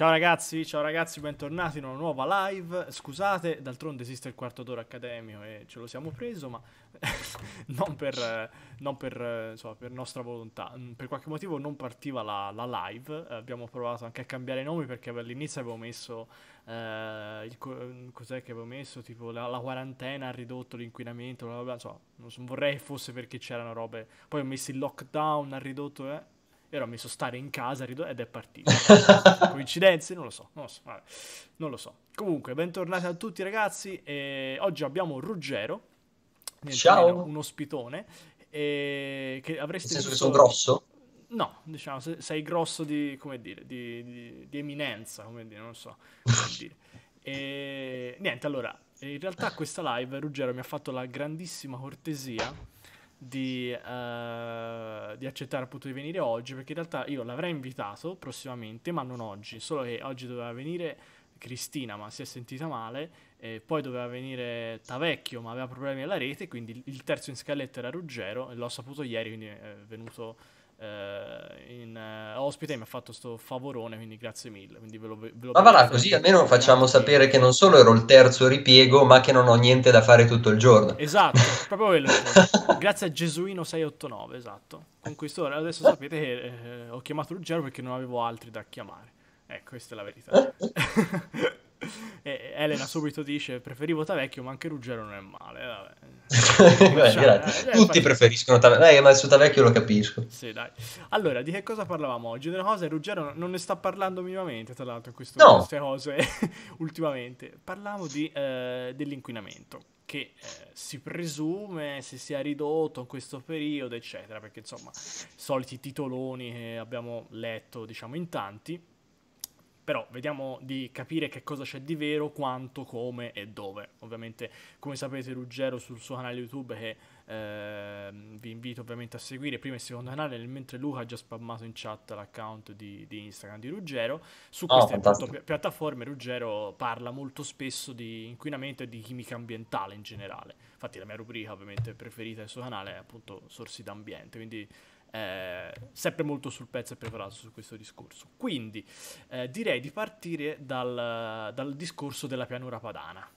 Ciao ragazzi, ciao ragazzi, bentornati in una nuova live. Scusate, d'altronde esiste il quarto d'ora accademico e ce lo siamo preso, ma non, per, non per, insomma, per, nostra volontà. Mm, per qualche motivo non partiva la, la, live. Abbiamo provato anche a cambiare nomi perché all'inizio avevo messo. Eh, il, mm, cos'è che avevo messo? Tipo la, la quarantena ha ridotto l'inquinamento. Bla bla bla. Insomma, non so, vorrei fosse perché c'erano robe. Poi ho messo il lockdown, ha ridotto. Eh Ero messo stare in casa ed è partito. Coincidenze? Non lo so, non lo so, vabbè, non lo so. Comunque, bentornati a tutti ragazzi. E oggi abbiamo Ruggero, Ciao. Meno, un ospitone. E che avresti senso che sono grosso? No, diciamo, sei grosso di, come dire, di, di, di eminenza, come dire, non so come dire. E niente, allora, in realtà questa live Ruggero mi ha fatto la grandissima cortesia di, uh, di, accettare appunto di venire oggi perché in realtà io l'avrei invitato prossimamente ma non oggi solo che oggi doveva venire Cristina ma si è sentita male e poi doveva venire Tavecchio ma aveva problemi alla rete quindi il terzo in scaletta era Ruggero e l'ho saputo ieri quindi è venuto eh, in uh, ospite mi ha fatto questo favorone, quindi grazie mille. Quindi ve lo, ve lo ma va là, così almeno facciamo sapere che non solo ero il terzo ripiego, ma che non ho niente da fare tutto il giorno. Esatto, proprio quello. grazie a Gesuino689, esatto. con Conquistatore, adesso sapete che eh, ho chiamato Ruggero perché non avevo altri da chiamare. Ecco, questa è la verità. E Elena subito dice: Preferivo Tavecchio, ma anche Ruggero non è male. Vabbè. Beh, eh, Tutti eh, preferiscono Tavecchio, ma su Tavecchio lo capisco. Sì, dai. Allora, di che cosa parlavamo oggi? Della cosa Ruggero non ne sta parlando minimamente, tra l'altro, in questo, no. queste cose ultimamente. Parlavamo di, eh, dell'inquinamento che eh, si presume si sia ridotto in questo periodo, eccetera, perché insomma, soliti titoloni che abbiamo letto, diciamo, in tanti però vediamo di capire che cosa c'è di vero, quanto, come e dove. Ovviamente, come sapete, Ruggero sul suo canale YouTube che eh, vi invito ovviamente a seguire, prima e secondo canale, mentre Luca ha già spammato in chat l'account di, di Instagram di Ruggero. Su ah, queste oh, pi- piattaforme Ruggero parla molto spesso di inquinamento e di chimica ambientale in generale. Infatti la mia rubrica ovviamente preferita del suo canale è appunto Sorsi d'ambiente, quindi eh, sempre molto sul pezzo e preparato su questo discorso. Quindi eh, direi di partire dal, dal, discorso della pianura padana,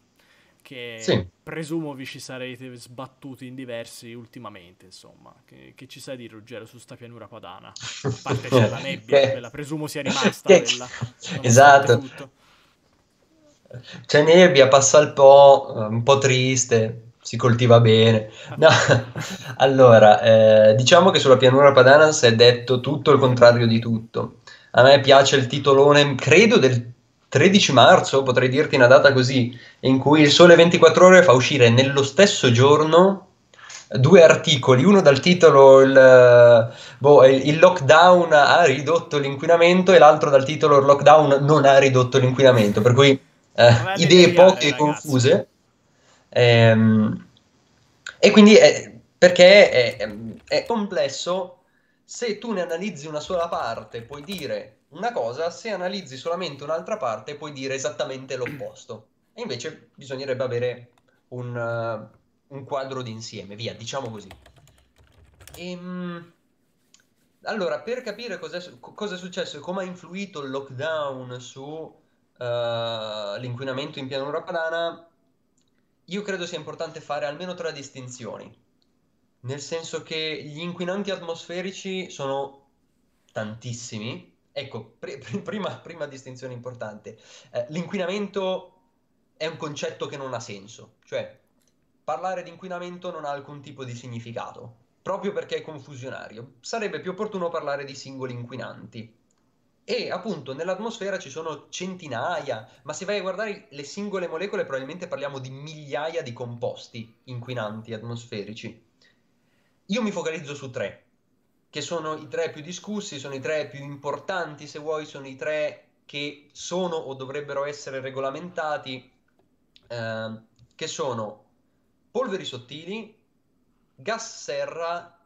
che sì. presumo vi ci sarete sbattuti in diversi ultimamente, insomma. Che, che ci sai di Ruggero su sta pianura padana? A parte c'è la nebbia, eh. quella, presumo sia rimasta eh. quella. Esatto. C'è nebbia, passa il po', eh, un po' triste, si coltiva bene. No. allora, eh, diciamo che sulla pianura padana si è detto tutto il contrario di tutto. A me piace il titolone, credo del 13 marzo, potrei dirti una data così, in cui il Sole 24 Ore fa uscire nello stesso giorno due articoli, uno dal titolo il, boh, il, lockdown ha ridotto l'inquinamento e l'altro dal titolo il lockdown non ha ridotto l'inquinamento, per cui eh, idee poche e confuse. Ehm, e quindi è, eh, perché è, è, è complesso, se tu ne analizzi una sola parte puoi dire una cosa, se analizzi solamente un'altra parte puoi dire esattamente l'opposto. E invece bisognerebbe avere un, uh, un quadro d'insieme, via, diciamo così. Ehm, allora, per capire cosa è successo e come ha influito il lockdown sull'inquinamento eh, uh, in pianura padana, io credo sia importante fare almeno tre distinzioni, nel senso che gli inquinanti atmosferici sono tantissimi. Ecco, pre- prima, prima, distinzione importante, eh, l'inquinamento è un concetto che non ha senso, cioè parlare di inquinamento non ha alcun tipo di significato, proprio perché è confusionario. Sarebbe più opportuno parlare di singoli inquinanti. E appunto nell'atmosfera ci sono centinaia, ma se vai a guardare le singole molecole probabilmente parliamo di migliaia di composti inquinanti atmosferici. Io mi focalizzo su tre, che sono i tre più discussi, sono i tre più importanti se vuoi, sono i tre che sono o dovrebbero essere regolamentati, eh, che sono polveri sottili, gas serra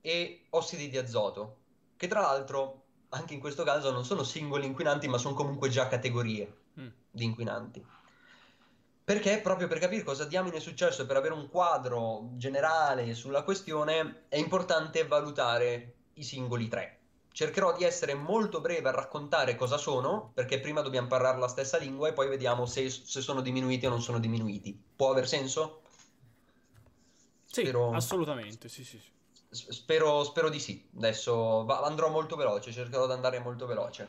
e ossidi di azoto, che tra l'altro anche in questo caso non sono singoli inquinanti, ma sono comunque già categorie mm. di inquinanti. Perché proprio per capire cosa diamine è successo, per avere un quadro generale sulla questione, è importante valutare i singoli tre. Cercherò di essere molto breve a raccontare cosa sono, perché prima dobbiamo parlare la stessa lingua e poi vediamo se, se sono diminuiti o non sono diminuiti. Può aver senso? Sì, Spero... assolutamente, sì, sì, sì. Spero, spero, di sì. Adesso andrò molto veloce, cercherò di andare molto veloce.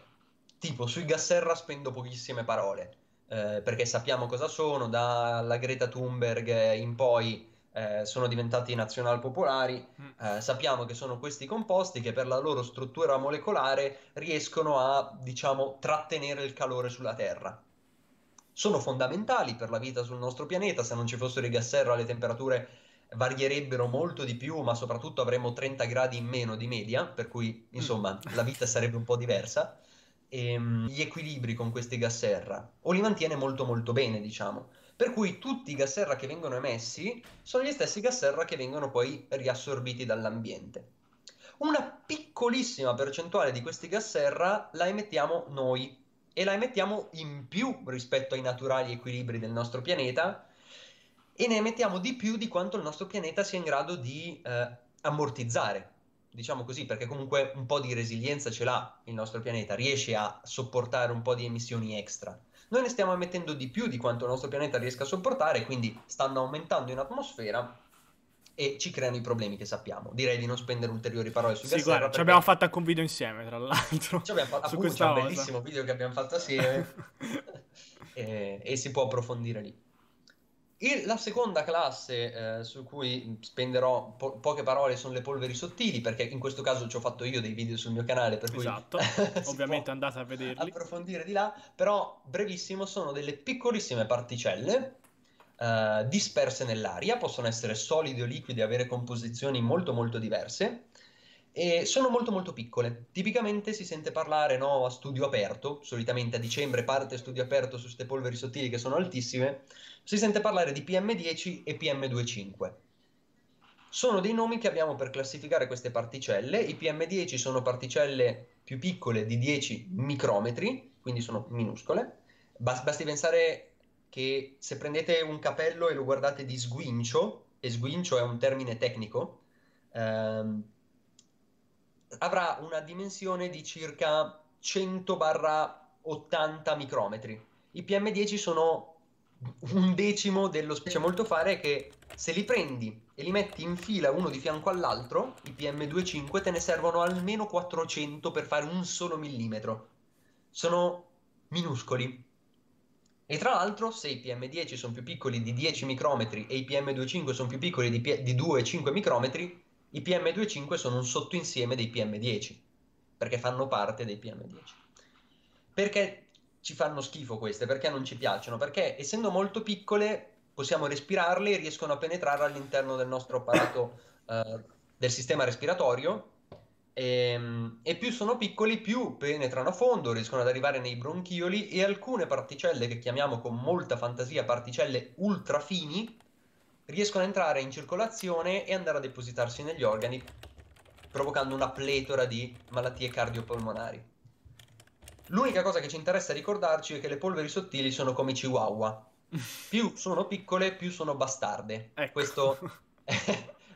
Tipo, sui Gasserra spendo pochissime parole, eh, perché sappiamo cosa sono, dalla Greta Thunberg in poi eh, sono diventati nazionalpopolari. Mm. Eh, sappiamo che sono questi composti che per la loro struttura molecolare riescono a, diciamo, trattenere il calore sulla Terra sono fondamentali per la vita sul nostro pianeta. Se non ci fossero i gas serra, le temperature varierebbero molto di più, ma soprattutto avremmo 30 gradi in meno di media, per cui mm. insomma mm. la vita sarebbe un po' diversa. E, um, gli equilibri con questi gas serra o li mantiene molto molto bene, diciamo. Per cui tutti i gas serra che vengono emessi sono gli stessi gas serra che vengono poi riassorbiti dall'ambiente. Una piccolissima percentuale di questi gas serra la emettiamo noi e la emettiamo in più rispetto ai naturali equilibri del nostro pianeta e ne emettiamo di più di quanto il nostro pianeta sia in grado di eh, ammortizzare, diciamo così, perché comunque un po' di resilienza ce l'ha il nostro pianeta, riesce a sopportare un po' di emissioni extra. Noi ne stiamo emettendo di più di quanto il nostro pianeta riesca a sopportare, quindi stanno aumentando in atmosfera e ci creano i problemi che sappiamo. Direi di non spendere ulteriori parole su sì, gas. Sì, guarda, perché... ci abbiamo fatto anche un video insieme, tra l'altro. Ci abbiamo fatto appunto, un bellissimo video che abbiamo fatto assieme e, e si può approfondire lì. Il, la seconda classe eh, su cui spenderò po- poche parole sono le polveri sottili, perché in questo caso ci ho fatto io dei video sul mio canale, per cui esatto. ovviamente andate a vederli. Approfondire di là, però brevissimo, sono delle piccolissime particelle eh, disperse nell'aria, possono essere solide o liquide, avere composizioni molto molto diverse e sono molto molto piccole. Tipicamente si sente parlare no, a studio aperto, solitamente a dicembre parte studio aperto su queste polveri sottili che sono altissime, si sente parlare di PM10 e PM25. Sono dei nomi che abbiamo per classificare queste particelle. I PM10 sono particelle più piccole di 10 micrometri, quindi sono minuscole. basti pensare che se prendete un capello e lo guardate di sguincio, e sguincio è un termine tecnico, ehm, avrà una dimensione di circa 100-80 micrometri. I PM10 sono un decimo dello specie molto fare che se li prendi e li metti in fila uno di fianco all'altro, i PM25 te ne servono almeno 400 per fare un solo millimetro. Sono minuscoli. E tra l'altro, se i PM10 sono più piccoli di 10 micrometri e i PM25 sono più piccoli di, pi- di 2-5 micrometri, i PM2,5 sono un sottoinsieme dei PM10, perché fanno parte dei PM10. Perché ci fanno schifo queste? Perché non ci piacciono? Perché essendo molto piccole possiamo respirarle e riescono a penetrare all'interno del nostro apparato eh, del sistema respiratorio e, ehm, e, più sono piccoli più penetrano a fondo, riescono ad arrivare nei bronchioli e alcune particelle che chiamiamo con molta fantasia particelle ultrafini riescono a entrare in circolazione e andare a depositarsi negli organi, provocando una pletora di malattie cardiopolmonari. L'unica cosa che ci interessa ricordarci è che le polveri sottili sono come i chihuahua. Più sono piccole, più sono bastarde. Ecco. Questo è,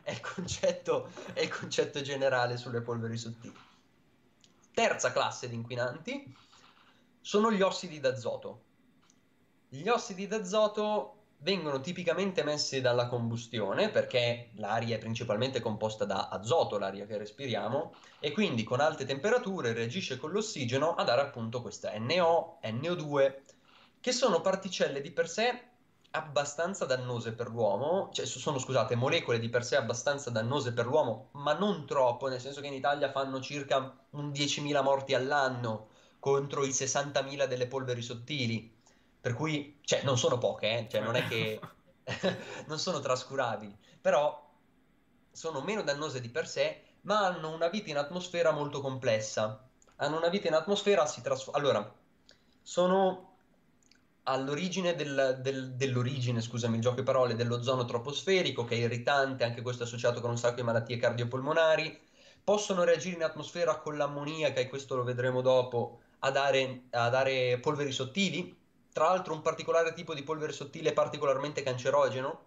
è, il concetto, è il concetto generale sulle polveri sottili. Terza classe di inquinanti sono gli ossidi d'azoto. Gli ossidi d'azoto vengono tipicamente messe dalla combustione perché l'aria è principalmente composta da azoto, l'aria che respiriamo, e quindi con alte temperature reagisce con l'ossigeno a dare appunto questa NO, NO2, che sono particelle di per sé abbastanza dannose per l'uomo, cioè sono scusate, molecole di per sé abbastanza dannose per l'uomo, ma non troppo, nel senso che in Italia fanno circa un 10.000 morti all'anno contro i 60.000 delle polveri sottili per cui cioè, non sono poche, eh? cioè, non è che eh. non sono trascurabili, però sono meno dannose di per sé, ma hanno una vita in atmosfera molto complessa. Hanno una vita in atmosfera, si trasforma. Allora, sono all'origine del, del, dell'origine, scusami il gioco di parole, dell'ozono troposferico che è irritante, anche questo è associato con un sacco di malattie cardiopolmonari. Possono reagire in atmosfera con l'ammoniaca, e questo lo vedremo dopo, a dare, a dare polveri sottili, tra l'altro un particolare tipo di polvere sottile particolarmente cancerogeno.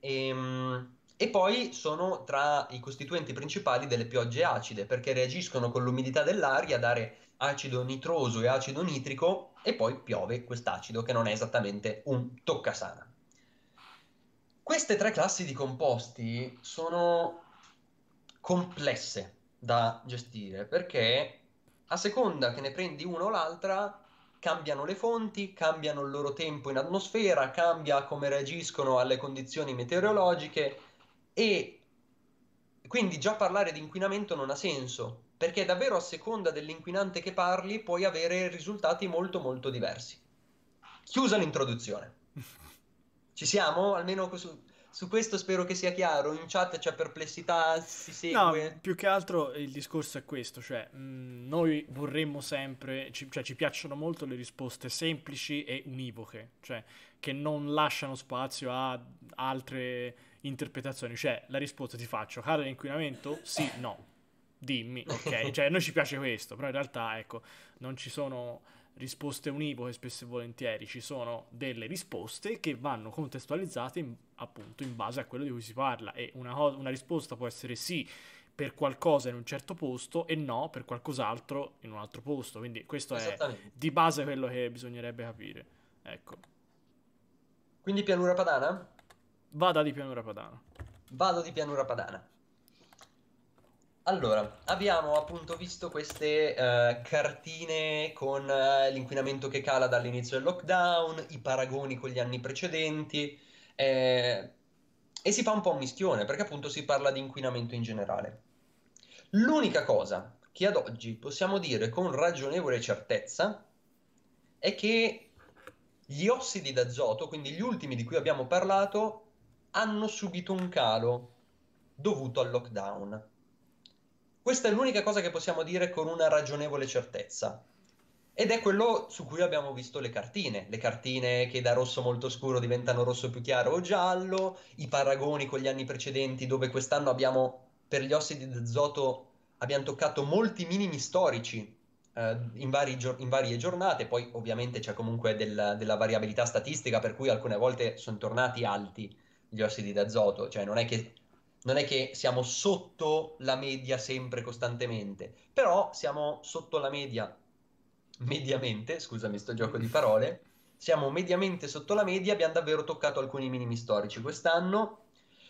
E, ehm, e poi sono tra i costituenti principali delle piogge acide perché reagiscono con l'umidità dell'aria a dare acido nitroso e acido nitrico e poi piove quest'acido che non è esattamente un toccasana. Queste tre classi di composti sono complesse da gestire perché a seconda che ne prendi una o l'altra cambiano le fonti, cambiano il loro tempo in atmosfera, cambia come reagiscono alle condizioni meteorologiche e quindi già parlare di inquinamento non ha senso, perché davvero a seconda dell'inquinante che parli puoi avere risultati molto molto diversi. Chiusa l'introduzione. Ci siamo? Almeno questo, su questo spero che sia chiaro, in chat c'è perplessità, si segue. No, più che altro il discorso è questo, cioè mh, mm, noi vorremmo sempre, ci, cioè ci piacciono molto le risposte semplici e univoche, cioè che non lasciano spazio a altre interpretazioni, cioè la risposta ti faccio, cade l'inquinamento? Sì, no, dimmi, ok, cioè a noi ci piace questo, però in realtà ecco, non ci sono risposte univoche spesso e volentieri, ci sono delle risposte che vanno contestualizzate in, appunto in base a quello di cui si parla e una, una risposta può essere sì per qualcosa in un certo posto e no per qualcos'altro in un altro posto, quindi questo è di base quello che bisognerebbe capire. Ecco. Quindi pianura padana? Vada di pianura padana. Vado di pianura padana. Allora, abbiamo appunto visto queste eh, cartine con eh, l'inquinamento che cala dall'inizio del lockdown, i paragoni con gli anni precedenti eh, e si fa un po' un mischione perché appunto si parla di inquinamento in generale. L'unica cosa che ad oggi possiamo dire con ragionevole certezza è che gli ossidi d'azoto, quindi gli ultimi di cui abbiamo parlato, hanno subito un calo dovuto al lockdown questa è l'unica cosa che possiamo dire con una ragionevole certezza. Ed è quello su cui abbiamo visto le cartine, le cartine che da rosso molto scuro diventano rosso più chiaro o giallo, i paragoni con gli anni precedenti dove quest'anno abbiamo per gli ossidi d'azoto abbiamo toccato molti minimi storici eh, in, vari, in, varie giornate, poi ovviamente c'è comunque del, della variabilità statistica per cui alcune volte sono tornati alti gli ossidi d'azoto, cioè non è che non è che siamo sotto la media sempre costantemente, però siamo sotto la media mediamente, scusami sto gioco di parole, siamo mediamente sotto la media, abbiamo davvero toccato alcuni minimi storici quest'anno.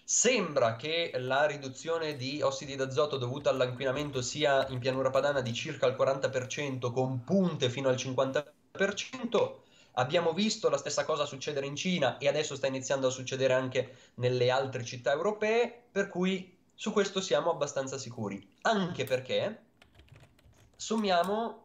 Sembra che la riduzione di ossidi d'azoto dovuta all'inquinamento sia in pianura padana di circa il 40% con punte fino al 50%. Abbiamo visto la stessa cosa succedere in Cina e adesso sta iniziando a succedere anche nelle altre città europee, per cui su questo siamo abbastanza sicuri. Anche perché sommiamo,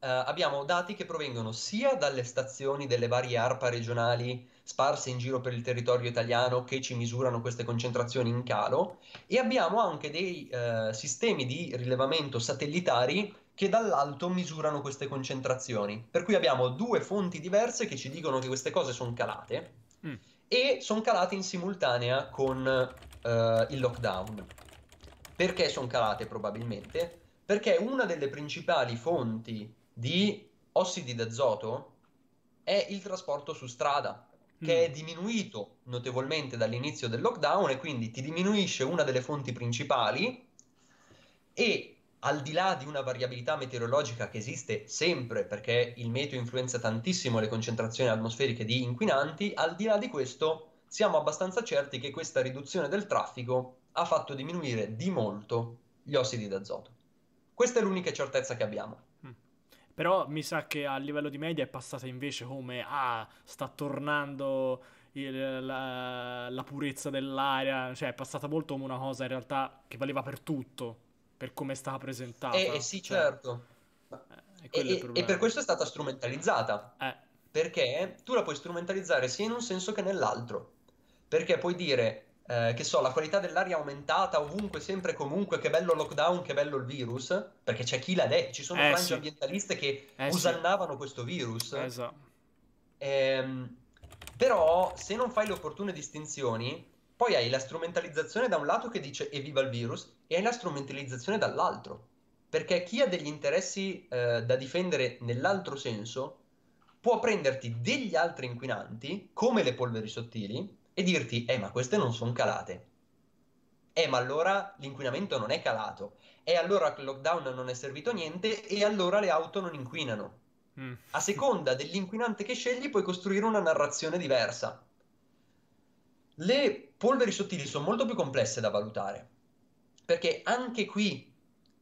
eh, abbiamo dati che provengono sia dalle stazioni delle varie ARPA regionali sparse in giro per il territorio italiano che ci misurano queste concentrazioni in calo e abbiamo anche dei eh, sistemi di rilevamento satellitari che dall'alto misurano queste concentrazioni. Per cui abbiamo due fonti diverse che ci dicono che queste cose sono calate mm. e sono calate in simultanea con uh, il lockdown. Perché sono calate probabilmente? Perché una delle principali fonti di ossidi d'azoto è il trasporto su strada, che mm. è diminuito notevolmente dall'inizio del lockdown e quindi ti diminuisce una delle fonti principali e al di là di una variabilità meteorologica che esiste sempre perché il meteo influenza tantissimo le concentrazioni atmosferiche di inquinanti, al di là di questo siamo abbastanza certi che questa riduzione del traffico ha fatto diminuire di molto gli ossidi d'azoto. Questa è l'unica certezza che abbiamo. Mm. Però mi sa che a livello di media è passata invece come ah, sta tornando il, la, la purezza dell'aria, cioè è passata molto come una cosa in realtà che valeva per tutto per come stava stata presentata. Eh, eh sì, cioè... certo. Eh, e, e, per questo è stata strumentalizzata. Eh. Perché tu la puoi strumentalizzare sia in un senso che nell'altro. Perché puoi dire, eh, che so, la qualità dell'aria è aumentata ovunque, sempre e comunque, che bello lockdown, che bello il virus. Perché c'è chi l'ha detto, ci sono frange eh, sì. ambientaliste che eh, usannavano sì. questo virus. Esatto. Ehm, però se non fai le opportune distinzioni, poi hai la strumentalizzazione da un lato che dice evviva il virus e hai la strumentalizzazione dall'altro. Perché chi ha degli interessi eh, da difendere nell'altro senso può prenderti degli altri inquinanti, come le polveri sottili, e dirti, eh ma queste non sono calate. Eh ma allora l'inquinamento non è calato. E eh, allora il lockdown non è servito a niente e allora le auto non inquinano. Mm. A seconda dell'inquinante che scegli puoi costruire una narrazione diversa. Le polveri sottili sono molto più complesse da valutare, perché anche qui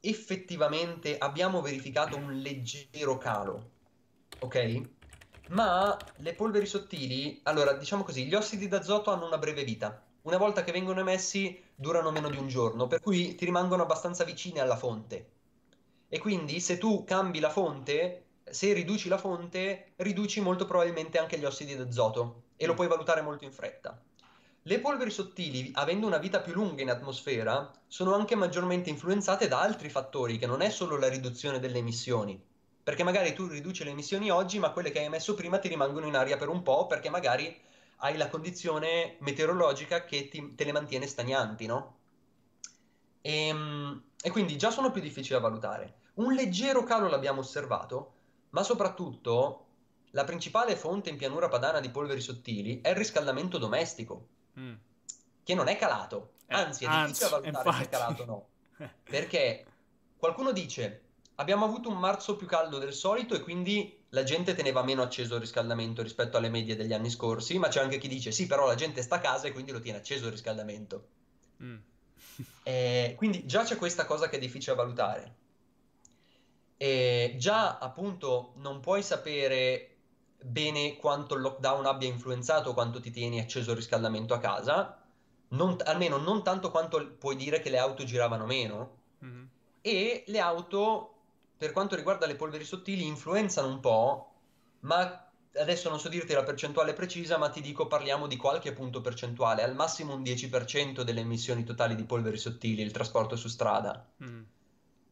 effettivamente abbiamo verificato un leggero calo, ok? Ma le polveri sottili, allora diciamo così, gli ossidi d'azoto hanno una breve vita. Una volta che vengono emessi durano meno di un giorno, per cui ti rimangono abbastanza vicine alla fonte. E quindi se tu cambi la fonte, se riduci la fonte, riduci molto probabilmente anche gli ossidi d'azoto e lo puoi valutare molto in fretta. Le polveri sottili, avendo una vita più lunga in atmosfera, sono anche maggiormente influenzate da altri fattori, che non è solo la riduzione delle emissioni. Perché magari tu riduci le emissioni oggi, ma quelle che hai emesso prima ti rimangono in aria per un po', perché magari hai la condizione meteorologica che ti, te le mantiene stagnanti, no? E, ehm, e quindi già sono più difficili da valutare. Un leggero calo l'abbiamo osservato, ma soprattutto la principale fonte in pianura padana di polveri sottili è il riscaldamento domestico, Mm. che non è calato. Eh, anzi, è Anzi, difficile valutare infatti. se è calato o no. Perché qualcuno dice abbiamo avuto un marzo più caldo del solito e quindi la gente teneva meno acceso il riscaldamento rispetto alle medie degli anni scorsi, ma c'è anche chi dice sì, però la gente sta a casa e quindi lo tiene acceso il riscaldamento. Mm. eh, quindi già c'è questa cosa che è difficile valutare. E già appunto non puoi sapere bene quanto il lockdown abbia influenzato quanto ti tieni acceso il riscaldamento a casa, non, almeno non tanto quanto puoi dire che le auto giravano meno. Mm-hmm. E le auto, per quanto riguarda le polveri sottili, influenzano un po', ma adesso non so dirti la percentuale precisa, ma ti dico parliamo di qualche punto percentuale, al massimo un 10% delle emissioni totali di polveri sottili, il trasporto su strada. Mm.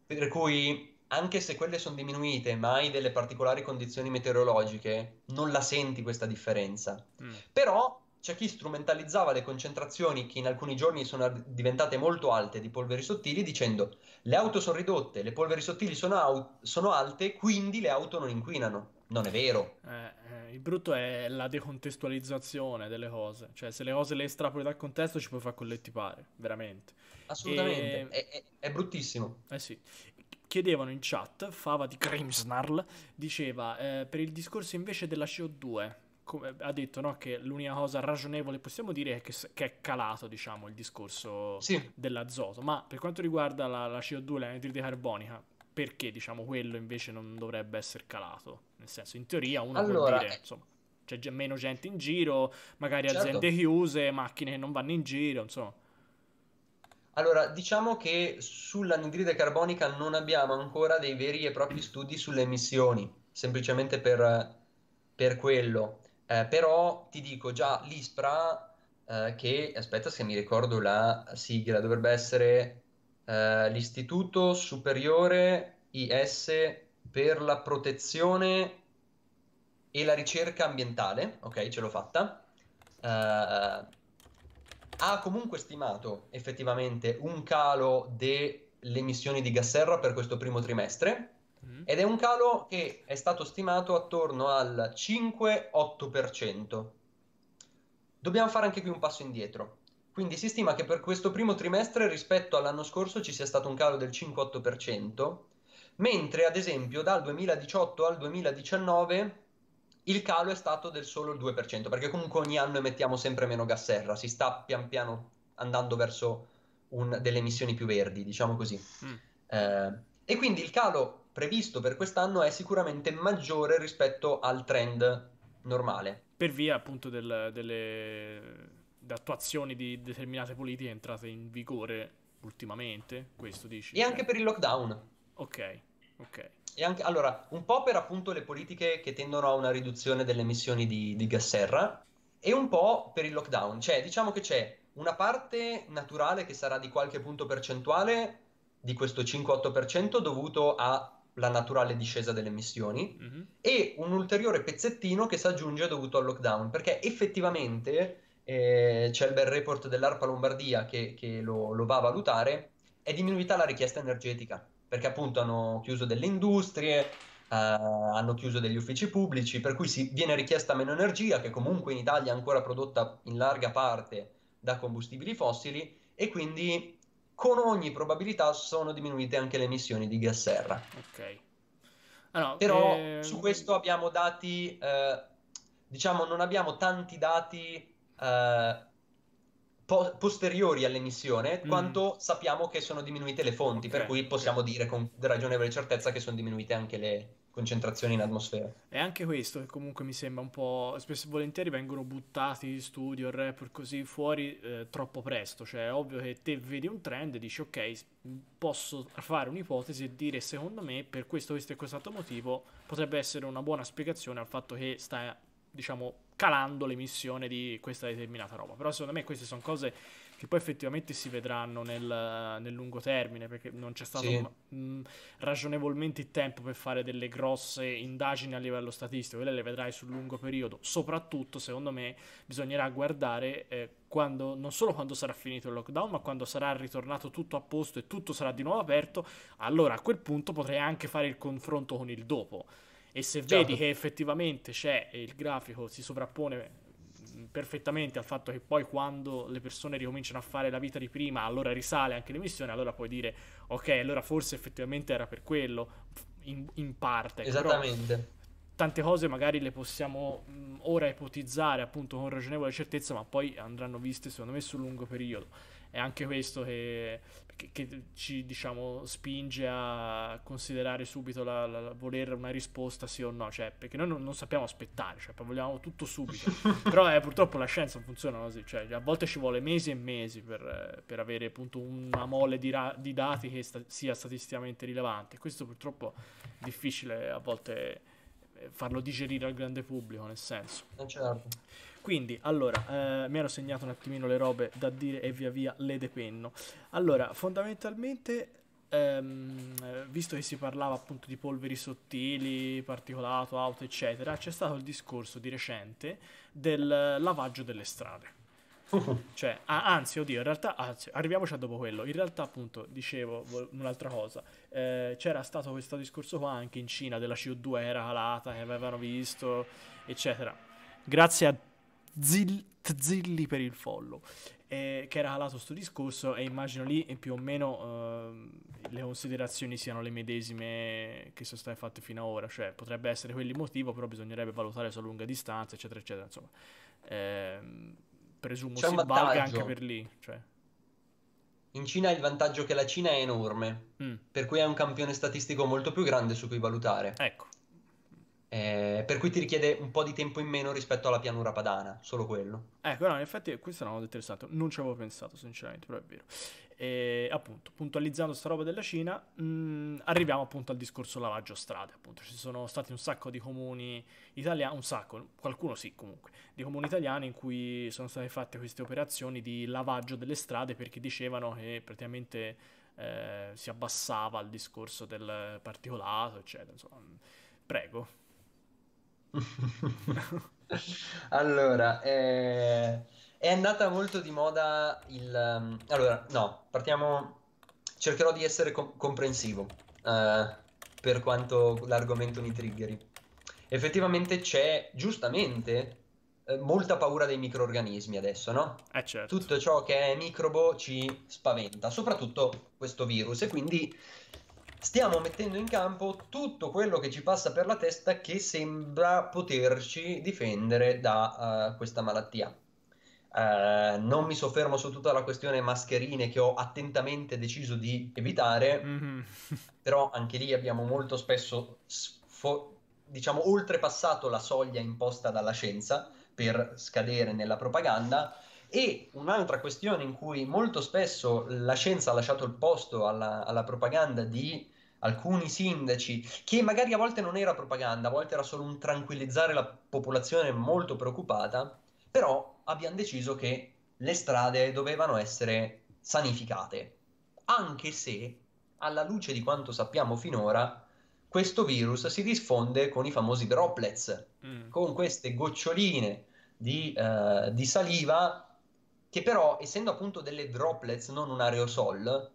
Per cui anche se quelle sono diminuite, ma hai delle particolari condizioni meteorologiche, non la senti questa differenza. Mm. Però c'è chi strumentalizzava le concentrazioni che in alcuni giorni sono diventate molto alte di polveri sottili dicendo le auto sono ridotte, le polveri sottili sono, au- sono alte, quindi le auto non inquinano. Non è vero. Eh, eh, il brutto è la decontestualizzazione delle cose. Cioè, se le cose le estrapoli dal contesto ci puoi fare quello che ti pare, veramente. Assolutamente, e... Ehm, è, è, è, bruttissimo. Eh sì chiedevano in chat, Fava di Grimsnarl diceva eh, per il discorso invece della CO2, come, ha detto no, che l'unica cosa ragionevole possiamo dire è che, che è calato diciamo, il discorso sì. dell'azoto, ma per quanto riguarda la, la CO2 l'anidride carbonica, perché diciamo, quello invece non dovrebbe essere calato? Nel senso, in teoria uno allora, dire, insomma, c'è meno gente in giro, magari certo. aziende chiuse, macchine che non vanno in giro, insomma. Allora, diciamo che sull'anidride carbonica non abbiamo ancora dei veri e propri studi sulle emissioni, semplicemente per, per quello. Eh, però ti dico già l'ISPRA, eh, che aspetta se mi ricordo la sigla, dovrebbe essere eh, l'Istituto Superiore IS per la protezione e la ricerca ambientale, ok, ce l'ho fatta. Uh, ha comunque stimato effettivamente un calo delle emissioni di gas serra per questo primo trimestre mm. ed è un calo che è stato stimato attorno al 5-8%. Dobbiamo fare anche qui un passo indietro. Quindi si stima che per questo primo trimestre rispetto all'anno scorso ci sia stato un calo del 5-8%, mentre ad esempio dal 2018 al 2019 il calo è stato del solo il 2%, perché comunque ogni anno emettiamo sempre meno gas serra, si sta pian piano andando verso un, delle emissioni più verdi, diciamo così. Mm. Eh, e quindi il calo previsto per quest'anno è sicuramente maggiore rispetto al trend normale. Per via appunto del, delle attuazioni di determinate politiche entrate in vigore ultimamente, questo dici? E anche per il lockdown. Ok. Ok. E anche, allora, un po' per appunto le politiche che tendono a una riduzione delle emissioni di, di gas serra e un po' per il lockdown. Cioè, diciamo che c'è una parte naturale che sarà di qualche punto percentuale di questo 5-8% dovuto alla naturale discesa delle emissioni mm-hmm. e un ulteriore pezzettino che si aggiunge dovuto al lockdown perché effettivamente eh, c'è il bel report dell'ARPA Lombardia che, che lo, lo va a valutare è diminuita la richiesta energetica perché appunto hanno chiuso delle industrie, Uh, hanno chiuso degli uffici pubblici, per cui si, viene richiesta meno energia, che comunque in Italia è ancora prodotta in larga parte da combustibili fossili, e quindi con ogni probabilità sono diminuite anche le emissioni di gas serra. Ok. Allora, ah, Però eh... su questo abbiamo dati, eh, diciamo, non abbiamo tanti dati. Eh, po- posteriori all'emissione, mm. quanto sappiamo che sono diminuite le fonti, okay, per cui possiamo okay. dire con ragionevole certezza che sono diminuite anche le concentrazioni in atmosfera. E anche questo che comunque mi sembra un po'... spesso e volentieri vengono buttati gli studio, il report così fuori eh, troppo presto, cioè è ovvio che te vedi un trend e dici ok, posso fare un'ipotesi e dire secondo me per questo, questo e quest'altro motivo potrebbe essere una buona spiegazione al fatto che sta diciamo calando l'emissione di questa determinata roba. Però secondo me queste sono cose che poi effettivamente si vedranno nel, nel lungo termine, perché non c'è stato sì. mh, ragionevolmente il tempo per fare delle grosse indagini a livello statistico, quelle le vedrai sul lungo periodo. Soprattutto, secondo me, bisognerà guardare eh, quando, non solo quando sarà finito il lockdown, ma quando sarà ritornato tutto a posto e tutto sarà di nuovo aperto, allora a quel punto potrei anche fare il confronto con il dopo e se certo. vedi che effettivamente c'è il grafico si sovrappone mm, perfettamente al fatto che poi quando le persone ricominciano a fare la vita di prima, allora risale anche l'emissione, allora puoi dire ok, allora forse effettivamente era per quello in, in parte. Esattamente. tante cose magari le possiamo mh, mm, ora ipotizzare appunto con ragionevole certezza, ma poi andranno viste secondo me sul lungo periodo. È anche questo che che, ci diciamo, spinge a considerare subito la, la, la, voler una risposta sì o no, cioè, perché noi non, non sappiamo aspettare, cioè, vogliamo tutto subito. Però eh, purtroppo la scienza funziona così, cioè, a volte ci vuole mesi e mesi per, per avere appunto una mole di, ra- di dati che sta- sia statisticamente rilevante. Questo purtroppo è difficile a volte eh, farlo digerire al grande pubblico, nel senso. non eh, c'è Certo. Quindi, allora, eh, mi ero segnato un attimino le robe da dire e via via le depenno. Allora, fondamentalmente Um, visto che si parlava appunto di polveri sottili, particolato, auto, eccetera, c'è stato il discorso di recente del lavaggio delle strade. Cioè, anzi, oddio, in realtà, anzi, arriviamoci a dopo quello. In realtà, appunto, dicevo un'altra cosa. Eh, c'era stato questo discorso qua anche in Cina della CO2 era calata, che avevano visto, eccetera. Grazie a Zilli Tzilli per il follow, eh, che era calato sto discorso e immagino lì eh, più o meno eh, le considerazioni siano le medesime che sono state fatte fino ad ora, cioè potrebbe essere quelli il motivo, però bisognerebbe valutare su lunga distanza, eccetera, eccetera, insomma. Eh, presumo C'è si valga anche per lì. Cioè. In Cina il vantaggio è che la Cina è enorme, mm. per cui è un campione statistico molto più grande su cui valutare. Ecco. Eh, per cui ti richiede un po' di tempo in meno rispetto alla pianura padana, solo quello. Ecco, no, in effetti questa è una cosa interessante, non ci avevo pensato sinceramente, però è vero. E appunto, puntualizzando sta roba della Cina, mh, mm, arriviamo appunto al discorso lavaggio strade, appunto, ci sono stati un sacco di comuni italiani, un sacco, qualcuno sì comunque, di comuni italiani in cui sono state fatte queste operazioni di lavaggio delle strade perché dicevano che praticamente eh, si abbassava il discorso del particolato, eccetera, insomma. Prego. allora, eh, è andata molto di moda il... Um, allora, no, partiamo... Cercherò di essere com- comprensivo uh, per quanto l'argomento mi triggeri. Effettivamente c'è, giustamente, eh, molta paura dei microorganismi adesso, no? Eh certo. Tutto ciò che è microbo ci spaventa, soprattutto questo virus, e quindi stiamo mettendo in campo tutto quello che ci passa per la testa che sembra poterci difendere da uh, questa malattia. Uh, non mi soffermo su tutta la questione mascherine che ho attentamente deciso di evitare, mm-hmm. però anche lì abbiamo molto spesso sfo- diciamo oltrepassato la soglia imposta dalla scienza per scadere nella propaganda. E un'altra questione in cui molto spesso la scienza ha lasciato il posto alla, alla propaganda di alcuni sindaci, che magari a volte non era propaganda, a volte era solo un tranquillizzare la popolazione molto preoccupata, però abbiamo deciso che le strade dovevano essere sanificate, anche se alla luce di quanto sappiamo finora, questo virus si diffonde con i famosi droplets, mm. con queste goccioline di, eh, di saliva che però, essendo appunto delle droplets, non un aerosol,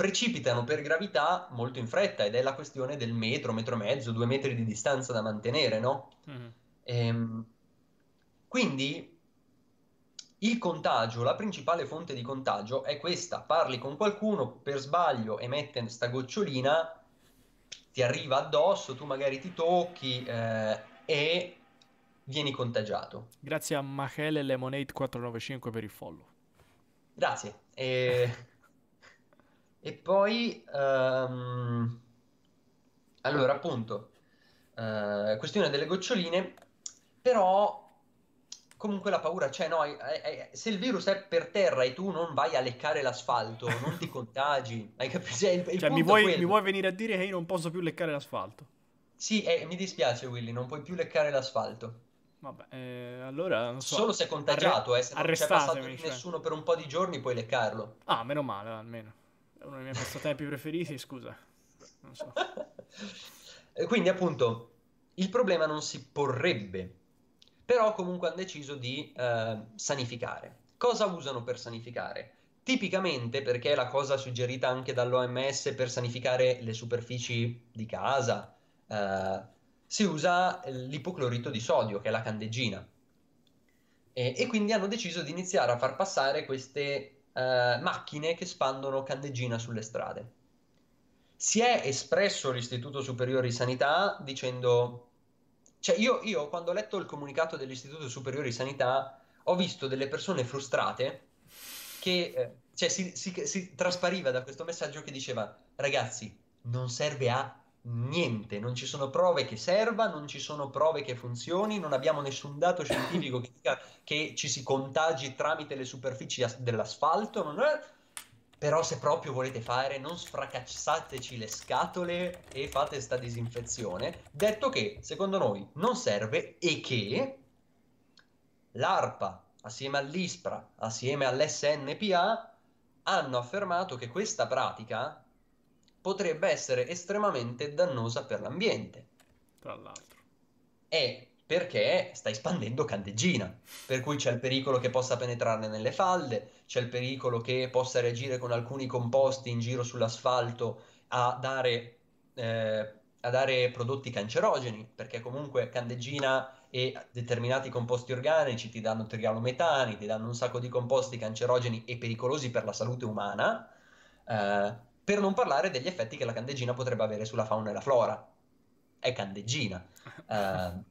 precipitano per gravità molto in fretta ed è la questione del metro, metro e mezzo, due metri di distanza da mantenere, no? Mm. Ehm, quindi il contagio, la principale fonte di contagio è questa, parli con qualcuno, per sbaglio emette sta gocciolina, ti arriva addosso, tu magari ti tocchi eh, e vieni contagiato. Grazie a Machele Lemonade 495 per il follow. Grazie. E... E poi, ehm, allora, appunto, eh, questione delle goccioline, però comunque la paura c'è, no? È, è, se il virus è per terra e tu non vai a leccare l'asfalto, non ti contagi, hai capito? Cioè, il, il cioè, mi, vuoi, mi, vuoi, venire a dire che io non posso più leccare l'asfalto? Sì, eh, mi dispiace Willy, non puoi più leccare l'asfalto. Vabbè, eh, allora non so. Solo se è contagiato, arre- eh, se non c'è passato cioè. nessuno per un po' di giorni puoi leccarlo. Ah, meno male, almeno uno dei miei passatempi preferiti, scusa. Non So. Eh, quindi appunto il problema non si porrebbe, però comunque hanno deciso di eh, sanificare. Cosa usano per sanificare? Tipicamente, perché è la cosa suggerita anche dall'OMS per sanificare le superfici di casa, eh, si usa l'ipoclorito di sodio, che è la candeggina. E, e quindi hanno deciso di iniziare a far passare queste eh, macchine che spandono candeggina sulle strade. Si è espresso l'Istituto Superiore di Sanità dicendo... Cioè io, io quando ho letto il comunicato dell'Istituto Superiore di Sanità ho visto delle persone frustrate che eh, cioè, si, si, si traspariva da questo messaggio che diceva ragazzi non serve a niente, non ci sono prove che serva, non ci sono prove che funzioni, non abbiamo nessun dato scientifico che dica che ci si contagi tramite le superfici as- dell'asfalto, non è... però se proprio volete fare non sfracassateci le scatole e fate sta disinfezione, detto che secondo noi non serve e che l'ARPA assieme all'ISPRA, assieme all'SNPA hanno affermato che questa pratica potrebbe essere estremamente dannosa per l'ambiente. Tra l'altro. E perché sta espandendo candeggina, per cui c'è il pericolo che possa penetrarne nelle falde, c'è il pericolo che possa reagire con alcuni composti in giro sull'asfalto a dare, eh, a dare prodotti cancerogeni, perché comunque candeggina e determinati composti organici ti danno trialometani, ti danno un sacco di composti cancerogeni e pericolosi per la salute umana. Eh, per non parlare degli effetti che la candeggina potrebbe avere sulla fauna e la flora. È candeggina. Uh,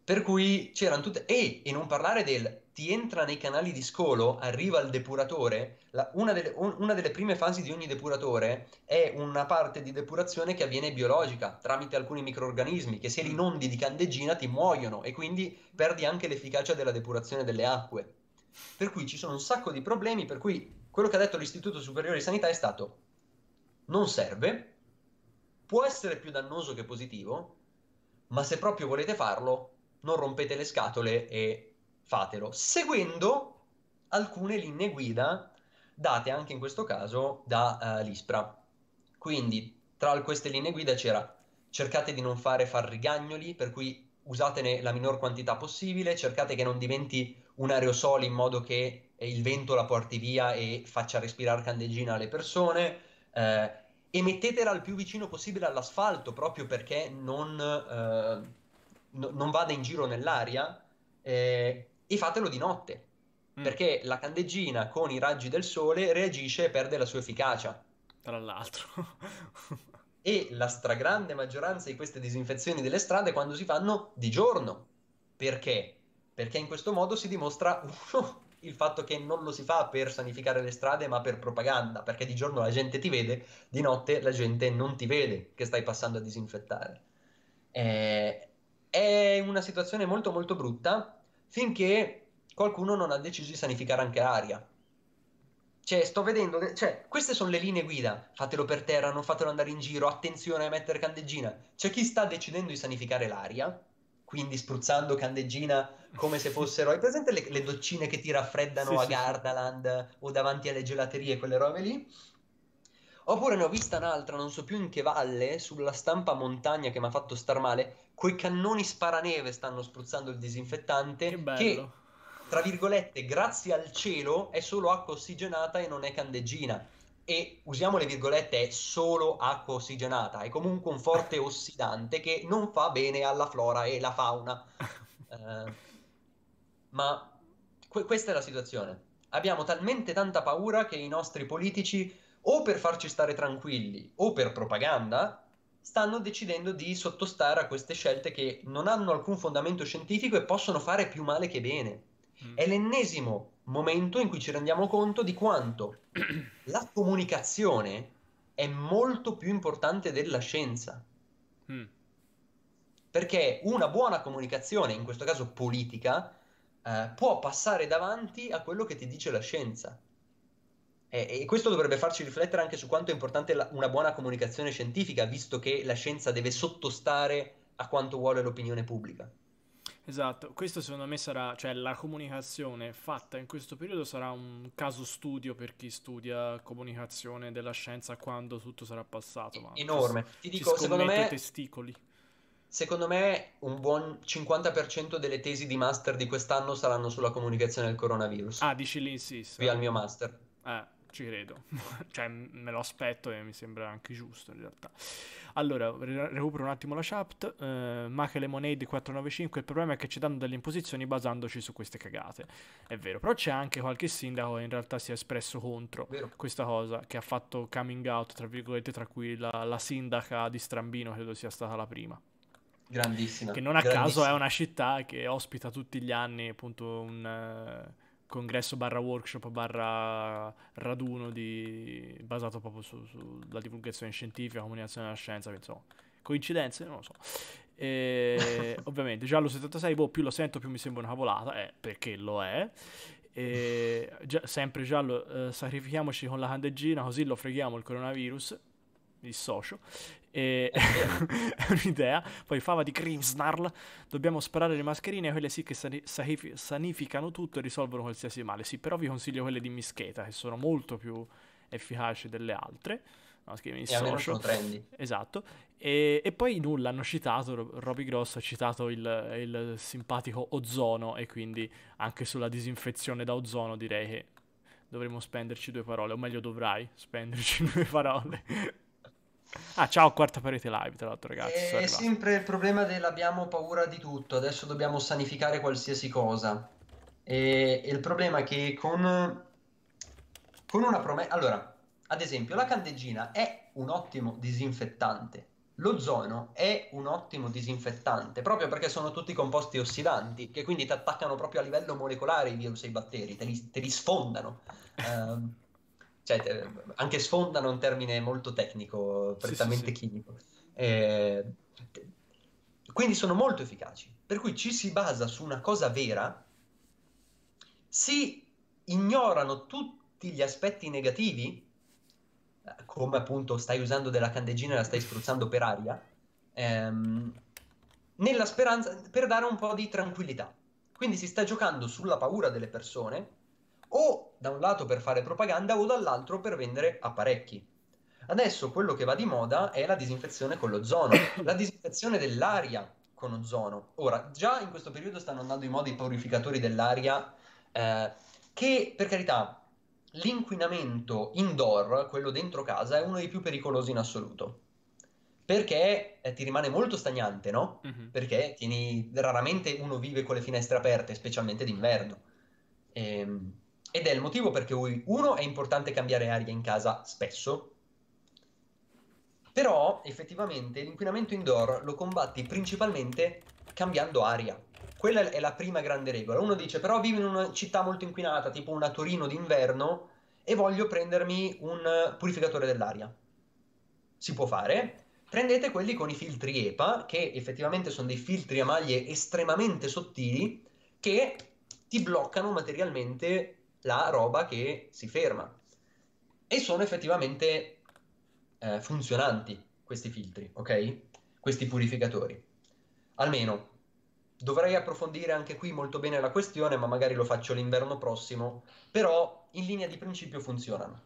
per cui c'erano tutte... E, e non parlare del ti entra nei canali di scolo, arriva al depuratore, la, una, delle, un, una, delle, prime fasi di ogni depuratore è una parte di depurazione che avviene biologica, tramite alcuni microorganismi, che se li inondi mm. di candeggina ti muoiono e quindi perdi anche l'efficacia della depurazione delle acque. Per cui ci sono un sacco di problemi, per cui quello che ha detto l'Istituto Superiore di Sanità è stato non serve, può essere più dannoso che positivo, ma se proprio volete farlo, non rompete le scatole e fatelo, seguendo alcune linee guida date anche in questo caso dall'ISPRA. Eh, uh, Quindi tra queste linee guida c'era cercate di non fare farrigagnoli, per cui usatene la minor quantità possibile, cercate che non diventi un aerosol in modo che il vento la porti via e faccia respirare candeggina alle persone, eh, e mettetela il più vicino possibile all'asfalto proprio perché non, eh, no, non vada in giro nell'aria eh, e fatelo di notte mm. perché la candeggina con i raggi del sole reagisce e perde la sua efficacia. Tra l'altro. e la stragrande maggioranza di queste disinfezioni delle strade quando si fanno di giorno. Perché? Perché in questo modo si dimostra uno il fatto che non lo si fa per sanificare le strade, ma per propaganda, perché di giorno la gente ti vede, di notte la gente non ti vede che stai passando a disinfettare. Eh, è una situazione molto molto brutta finché qualcuno non ha deciso di sanificare anche l'aria. Cioè, sto vedendo, cioè, queste sono le linee guida, fatelo per terra, non fatelo andare in giro, attenzione a mettere candeggina. C'è cioè, chi sta decidendo di sanificare l'aria, quindi spruzzando candeggina come se fossero... Hai presente le, le doccine che ti raffreddano sì, a sì. Gardaland o davanti alle gelaterie, quelle robe lì? Oppure ne ho vista un'altra, non so più in che valle, sulla stampa montagna che mi ha fatto star male, coi cannoni sparaneve stanno spruzzando il disinfettante che, che tra virgolette, grazie al cielo è solo acqua ossigenata e non è candeggina e usiamo le virgolette è solo acqua ossigenata, è comunque un forte ossidante che non fa bene alla flora e alla fauna. Eh, ma que- questa è la situazione. Abbiamo talmente tanta paura che i nostri politici, o per farci stare tranquilli, o per propaganda, stanno decidendo di sottostare a queste scelte che non hanno alcun fondamento scientifico e possono fare più male che bene. Mm. È l'ennesimo momento in cui ci rendiamo conto di quanto la comunicazione è molto più importante della scienza. Mm. Perché una buona comunicazione, in questo caso politica, eh, può passare davanti a quello che ti dice la scienza. E, e questo dovrebbe farci riflettere anche su quanto è importante la, una buona comunicazione scientifica, visto che la scienza deve sottostare a quanto vuole l'opinione pubblica. Esatto, questo secondo me sarà, cioè la comunicazione fatta in questo periodo sarà un caso studio per chi studia comunicazione della scienza quando tutto sarà passato. Ma Enorme, ti dico, secondo me... Testicoli. Secondo me un buon 50% delle tesi di master di quest'anno saranno sulla comunicazione del coronavirus. Ah, dici lì, sì. Qui al mio master. Eh ci credo, cioè me lo aspetto e mi sembra anche giusto in realtà. Allora, recupero un attimo la chat, eh, Mache Lemonade 495, il problema è che ci danno delle imposizioni basandoci su queste cagate, è vero, però c'è anche qualche sindaco che in realtà si è espresso contro vero. questa cosa, che ha fatto coming out, tra virgolette, tra cui la, la sindaca di Strambino, credo sia stata la prima. Grandissima. Che non a caso è una città che ospita tutti gli anni appunto un... Uh, congresso barra workshop barra raduno di, basato proprio sulla su divulgazione scientifica, comunicazione della scienza, insomma, coincidenze, non lo so. E, ovviamente già lo 76, boh, più lo sento più mi sembra una cavolata, eh, perché lo è. E, già, sempre giallo, eh, sacrifichiamoci con la candeggina così lo freghiamo il coronavirus, il socio. E è un'idea. Poi fava di Grimmsnarl. Dobbiamo sparare le mascherine, quelle sì che sanificano tutto e risolvono qualsiasi male. Sì, però vi consiglio quelle di Mischeta, che sono molto più efficaci delle altre. No, scrivi in social. Esatto. E, e, poi nulla, hanno citato, Roby Gross ha citato il, il simpatico ozono e quindi anche sulla disinfezione da ozono direi che dovremmo spenderci due parole, o meglio dovrai spenderci due parole. Ah, ciao, quarta parete live, tra l'altro, ragazzi. È sempre il problema dell'abbiamo paura di tutto, adesso dobbiamo sanificare qualsiasi cosa. E, e il problema è che con, con una promessa... Allora, ad esempio, la candeggina è un ottimo disinfettante. L'ozono è un ottimo disinfettante, proprio perché sono tutti composti ossidanti, che quindi ti attaccano proprio a livello molecolare i virus e i batteri, te li, te li sfondano. Uh, cioè, anche sfondano un termine molto tecnico, prettamente sì, sì, chimico. Eh, quindi sono molto efficaci. Per cui ci si basa su una cosa vera, si ignorano tutti gli aspetti negativi, eh, come appunto stai usando della candeggina e la stai spruzzando per aria, ehm, nella speranza per dare un po' di tranquillità. Quindi si sta giocando sulla paura delle persone o da un lato per fare propaganda o dall'altro per vendere apparecchi. Adesso quello che va di moda è la disinfezione con l'ozono, la disinfezione dell'aria con ozono. Ora, già in questo periodo stanno andando in moda i purificatori dell'aria eh, che, per carità, l'inquinamento indoor, quello dentro casa, è uno dei più pericolosi in assoluto. Perché eh, ti rimane molto stagnante, no? Mm-hmm. Perché tieni, raramente uno vive con le finestre aperte, specialmente d'inverno. Ehm ed è il motivo perché uno è importante cambiare aria in casa spesso, però effettivamente l'inquinamento indoor lo combatti principalmente cambiando aria. Quella è la prima grande regola. Uno dice però vivo in una città molto inquinata, tipo una Torino d'inverno, e voglio prendermi un purificatore dell'aria. Si può fare. Prendete quelli con i filtri EPA, che effettivamente sono dei filtri a maglie estremamente sottili, che ti bloccano materialmente la roba che si ferma. E sono effettivamente eh, funzionanti questi filtri, ok? Questi purificatori. Almeno dovrei approfondire anche qui molto bene la questione, ma magari lo faccio l'inverno prossimo, però in linea di principio funzionano.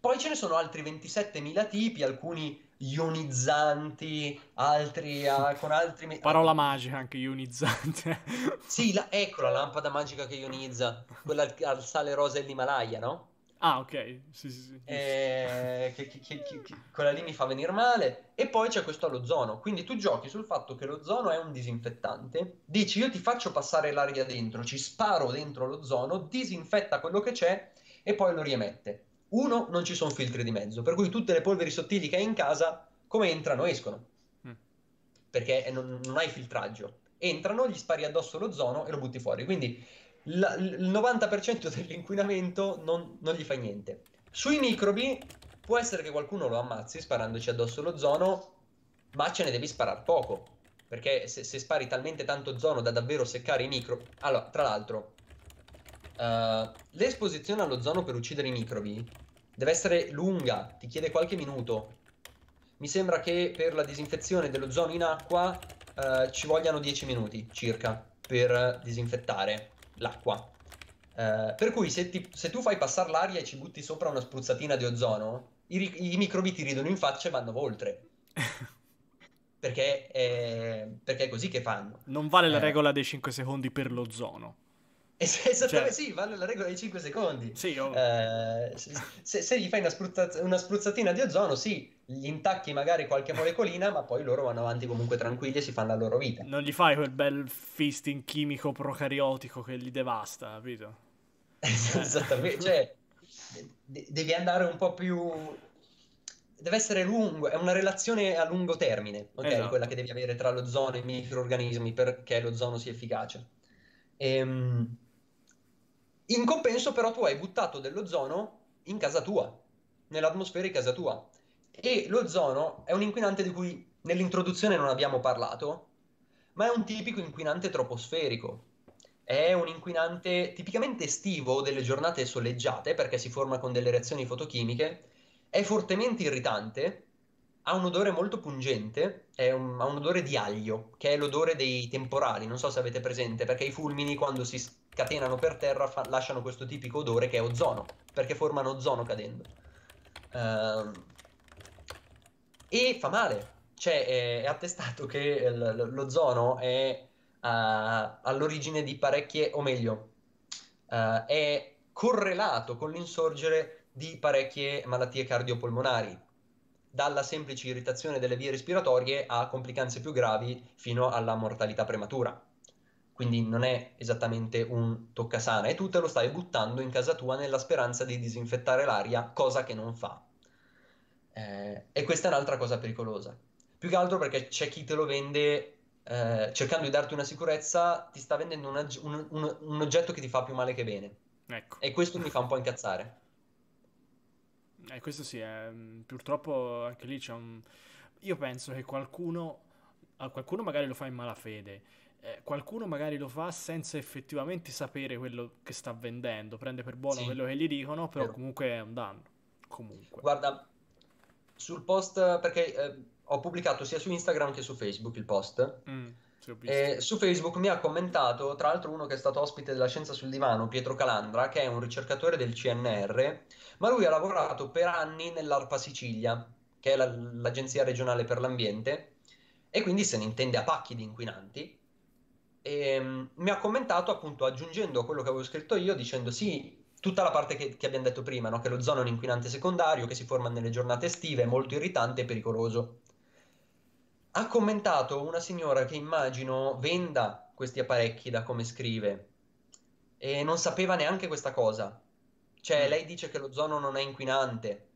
Poi ce ne sono altri 27.000 tipi, alcuni ionizzanti, altri a, eh, con altri... Parola magica anche ionizzante. sì, la, ecco la lampada magica che ionizza, quella al, al sale rosa dell'Himalaya, no? Ah, ok. Sì, sì, sì. Eh, che, che, che, quella lì mi fa venire male. E poi c'è questo all'ozono. Quindi tu giochi sul fatto che l'ozono è un disinfettante. Dici, io ti faccio passare l'aria dentro, ci sparo dentro l'ozono, disinfetta quello che c'è e poi lo riemette. Uno, non ci sono filtri di mezzo, per cui tutte le polveri sottili che hai in casa, come entrano, escono. Mm. Perché non, non, hai filtraggio. Entrano, gli spari addosso l'ozono e lo butti fuori. Quindi la, il 90% dell'inquinamento non, non gli fa niente. Sui microbi può essere che qualcuno lo ammazzi sparandoci addosso l'ozono, ma ce ne devi sparare poco. Perché se, se, spari talmente tanto ozono da davvero seccare i microbi. Allora, tra l'altro, uh, l'esposizione all'ozono per uccidere i microbi Deve essere lunga, ti chiede qualche minuto. Mi sembra che per la disinfezione dell'ozono in acqua eh, ci vogliano 10 minuti circa per disinfettare l'acqua. Eh, per cui se, ti, se, tu fai passare l'aria e ci butti sopra una spruzzatina di ozono, i, i microbi ti ridono in faccia e vanno oltre. perché, è, perché, è, così che fanno. Non vale eh. la regola dei 5 secondi per l'ozono. Eh, esattamente, cioè... sì, vale la regola dei 5 secondi. Sì, oh. eh, se, se, gli fai una, spruzza- una, spruzzatina di ozono, sì, gli intacchi magari qualche molecolina, ma poi loro vanno avanti comunque tranquilli e si fanno la loro vita. Non gli fai quel bel fisting chimico procariotico che li devasta, capito? Esattamente, cioè, de- devi andare un po' più... Deve essere lungo, è una relazione a lungo termine, ok? esatto. quella che devi avere tra lo l'ozono e i microorganismi perché lo l'ozono sia efficace. Ehm, in compenso però tu hai buttato dell'ozono in casa tua, nell'atmosfera di casa tua. E l'ozono è un inquinante di cui nell'introduzione non abbiamo parlato, ma è un tipico inquinante troposferico. È un inquinante tipicamente estivo delle giornate soleggiate perché si forma con delle reazioni fotochimiche, è fortemente irritante ha un odore molto pungente, un, ha un odore di aglio, che è l'odore dei temporali, non so se avete presente, perché i fulmini quando si scatenano per terra fa, lasciano questo tipico odore che è ozono, perché formano ozono cadendo. Uh, e fa male, cioè è, è attestato che l- l'ozono è uh, all'origine di parecchie, o meglio, uh, è correlato con l'insorgere di parecchie malattie cardiopolmonari dalla semplice irritazione delle vie respiratorie a complicanze più gravi fino alla mortalità prematura. Quindi non è esattamente un toccasana e tu te lo stai buttando in casa tua nella speranza di disinfettare l'aria, cosa che non fa. Eh, e questa è un'altra cosa pericolosa. Più che altro perché c'è chi te lo vende eh, cercando di darti una sicurezza, ti sta vendendo un, un, un, un oggetto che ti fa più male che bene. Ecco. E questo mi fa un po' incazzare. Eh, questo sì, eh, purtroppo anche lì c'è un... Io penso che qualcuno, ah, qualcuno magari lo fa in malafede, eh, qualcuno magari lo fa senza effettivamente sapere quello che sta vendendo, prende per buono sì. quello che gli dicono, però Vero. comunque è un danno. Comunque. Guarda, sul post, perché eh, ho pubblicato sia su Instagram che su Facebook il post. Mm. Eh, su Facebook mi ha commentato, tra l'altro, uno che è stato ospite della Scienza sul Divano, Pietro Calandra, che è un ricercatore del CNR, ma lui ha lavorato per anni nell'ARPA Sicilia, che è la, l'Agenzia regionale per l'ambiente, e quindi se ne intende a pacchi di inquinanti. E, um, mi ha commentato appunto aggiungendo a quello che avevo scritto io dicendo sì, tutta la parte che, che abbiamo detto prima, no? che l'ozono è un inquinante secondario che si forma nelle giornate estive, è molto irritante e pericoloso. Ha commentato una signora che immagino venda questi apparecchi da come scrive e non sapeva neanche questa cosa. Cioè, mm. lei dice che l'ozono non è inquinante,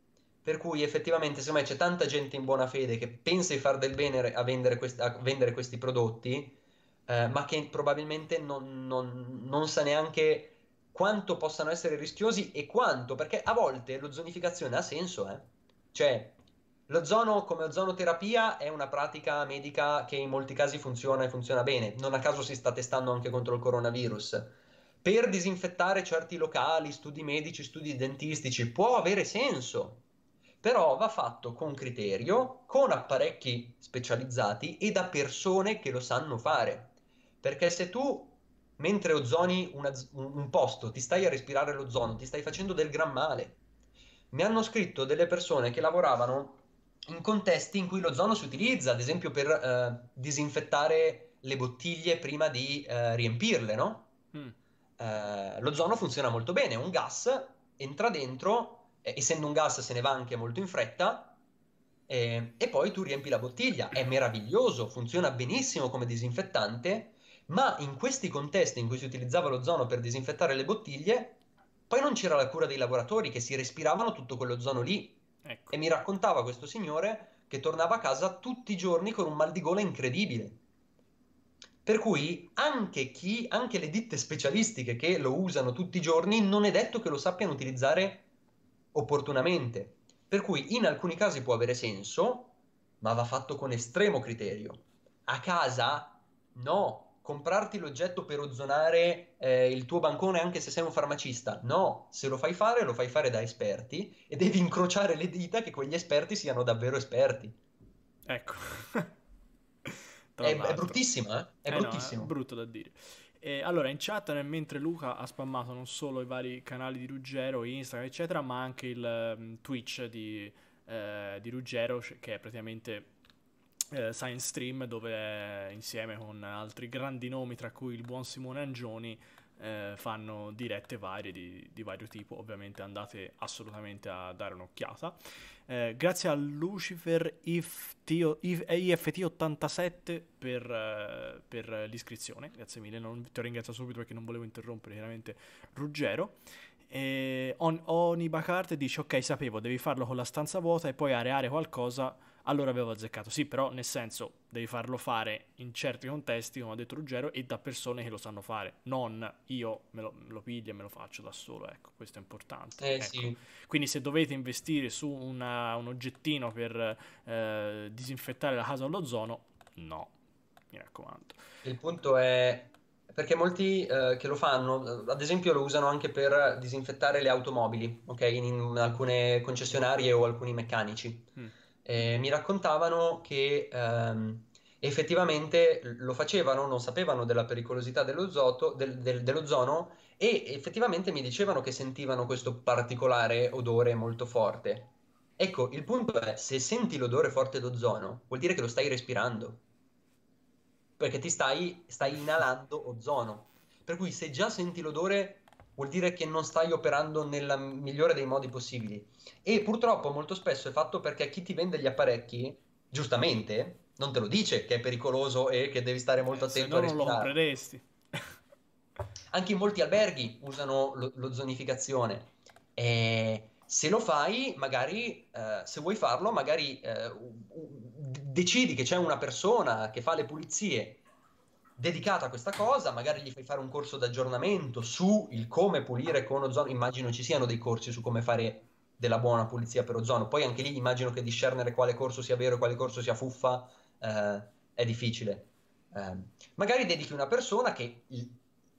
per cui effettivamente secondo me c'è tanta gente in buona fede che pensa di far del bene a vendere, quest- a vendere questi prodotti, eh, ma che probabilmente non, non, non, sa neanche quanto possano essere rischiosi e quanto, perché a volte l'ozonificazione ha senso, eh? Cioè, L'ozono come ozonoterapia è una pratica medica che in molti casi funziona e funziona bene, non a caso si sta testando anche contro il coronavirus. Per disinfettare certi locali, studi medici, studi dentistici può avere senso, però va fatto con criterio, con apparecchi specializzati e da persone che lo sanno fare. Perché se tu, mentre ozoni una, un posto, ti stai a respirare l'ozono, ti stai facendo del gran male. Mi hanno scritto delle persone che lavoravano in contesti in cui l'ozono si utilizza, ad esempio per eh, disinfettare le bottiglie prima di eh, riempirle, no? Mm. Eh, l'ozono funziona molto bene, è un gas, entra dentro, essendo un gas se ne va anche molto in fretta, eh, e poi tu riempi la bottiglia, è meraviglioso, funziona benissimo come disinfettante, ma in questi contesti in cui si utilizzava l'ozono per disinfettare le bottiglie, poi non c'era la cura dei lavoratori che si respiravano tutto quell'ozono lì Ecco. E mi raccontava questo signore che tornava a casa tutti i giorni con un mal di gola incredibile. Per cui anche chi, anche le ditte specialistiche che lo usano tutti i giorni, non è detto che lo sappiano utilizzare opportunamente. Per cui in alcuni casi può avere senso, ma va fatto con estremo criterio. A casa no, comprarti l'oggetto per ozonare eh, il tuo bancone anche se sei un farmacista. No, se lo fai fare, lo fai fare da esperti e devi incrociare le dita che quegli esperti siano davvero esperti. Ecco. è, è, bruttissima, eh? È eh, eh bruttissimo. No, è brutto da dire. E eh, allora, in chat, mentre Luca ha spammato non solo i vari canali di Ruggero, Instagram, eccetera, ma anche il um, Twitch di, eh, di Ruggero, che è praticamente eh, Science Stream dove insieme con altri grandi nomi tra cui il buon Simone Angioni eh, fanno dirette varie di, di, vario tipo, ovviamente andate assolutamente a dare un'occhiata. Eh, grazie a Lucifer IFT87 eh, per, eh, per, l'iscrizione, grazie mille, non, ti ho ringraziato subito perché non volevo interrompere chiaramente Ruggero. E on, Onibacarte dice ok sapevo, devi farlo con la stanza vuota e poi areare qualcosa allora avevo azzeccato. Sì, però nel senso devi farlo fare in certi contesti, come ha detto Ruggero, e da persone che lo sanno fare, non io me lo, me lo piglio e me lo faccio da solo, ecco, questo è importante. Eh, ecco. sì. Quindi se dovete investire su una, un oggettino per eh, disinfettare la casa all'ozono, no, mi raccomando. Il punto è perché molti eh, che lo fanno, eh, ad esempio, lo usano anche per disinfettare le automobili, ok? In, in alcune concessionarie o alcuni meccanici. Mm eh, mi raccontavano che ehm, effettivamente lo facevano, non sapevano della pericolosità dell'ozoto, del, del, dell'ozono e effettivamente mi dicevano che sentivano questo particolare odore molto forte. Ecco, il punto è, se senti l'odore forte d'ozono, vuol dire che lo stai respirando, perché ti stai, stai inalando ozono. Per cui se già senti l'odore, vuol dire che non stai operando nel migliore dei modi possibili. E purtroppo molto spesso è fatto perché chi ti vende gli apparecchi, giustamente, non te lo dice che è pericoloso e che devi stare molto eh, attento a respirare. Se no non lo compreresti. Anche in molti alberghi usano lo, lo zonificazione. E se lo fai, magari, eh, se vuoi farlo, magari eh, decidi che c'è una persona che fa le pulizie dedicata a questa cosa, magari gli fai fare un corso d'aggiornamento su il come pulire con ozono, immagino ci siano dei corsi su come fare della buona pulizia per ozono, poi anche lì immagino che discernere quale corso sia vero e quale corso sia fuffa eh, è difficile. Eh, magari dedichi una persona che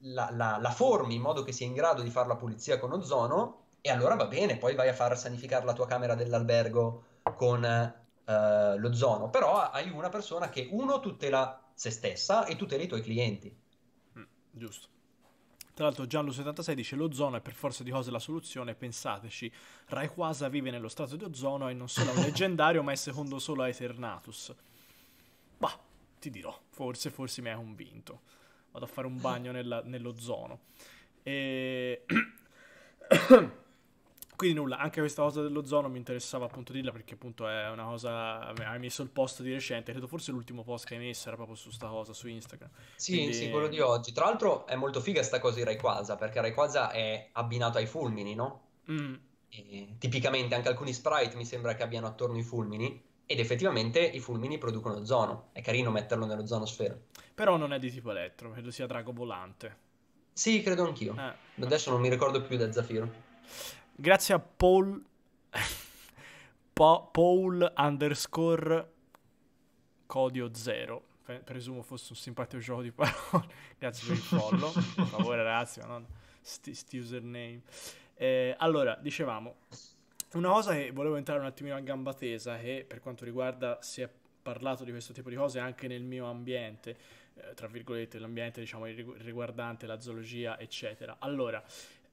la, la, la formi in modo che sia in grado di fare la pulizia con ozono e allora va bene, poi vai a far sanificare la tua camera dell'albergo con eh, l'ozono, però hai una persona che uno tutela se stessa e tuteli i tuoi clienti. Mm, giusto. Tra l'altro Giallo76 dice l'ozono è per forza di cose la soluzione, pensateci, Rayquaza vive nello strato di ozono e non solo è un leggendario ma è secondo solo a Eternatus. Bah, ti dirò, forse, forse mi hai convinto. Vado a fare un bagno nell'ozono. E... Quindi nulla, anche questa cosa dell'ozono mi interessava appunto dirla perché appunto è una cosa, hai messo il post di recente, credo forse l'ultimo post che hai messo era proprio su questa cosa, su Instagram. Sì, Quindi... sì, quello di oggi. Tra l'altro è molto figa sta cosa di Rayquaza perché Rayquaza è abbinato ai fulmini, no? Mm. E, tipicamente anche alcuni sprite mi sembra che abbiano attorno i fulmini ed effettivamente i fulmini producono ozono. È carino metterlo nello zonosfera. Però non è di tipo elettro, credo sia drago volante. Sì, credo anch'io. Eh, Adesso non mi ricordo più del Zafiro. Grazie a Paul... Paul underscore Codio Zero presumo fosse un simpatico gioco di parole. Grazie per il follow. per favore, ragazzi, no? sti, sti username. Eh, allora, dicevamo, una cosa che volevo entrare un attimino a gamba tesa, che per quanto riguarda si è parlato di questo tipo di cose anche nel mio ambiente, eh, tra virgolette, l'ambiente diciamo riguardante la zoologia, eccetera. Allora,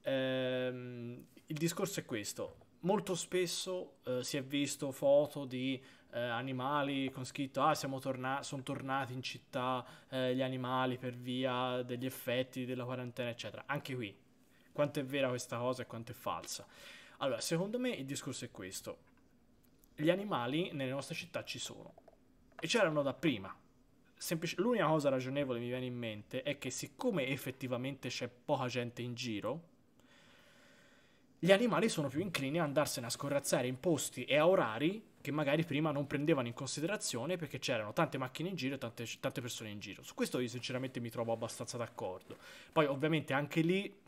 ehm, il discorso è questo. Molto spesso eh, si è visto foto di eh, animali con scritto ah siamo torna- sono tornati in città eh, gli animali per via degli effetti della quarantena eccetera. Anche qui, quanto è vera questa cosa e quanto è falsa. Allora, secondo me il discorso è questo. Gli animali nelle nostre città ci sono e c'erano da prima. Semplic- l'unica cosa ragionevole mi viene in mente è che siccome effettivamente c'è poca gente in giro, gli animali sono più inclini ad andarsene a scorrazzare in posti e a orari che magari prima non prendevano in considerazione perché c'erano tante macchine in giro e tante, tante persone in giro. Su questo io sinceramente mi trovo abbastanza d'accordo. Poi ovviamente anche lì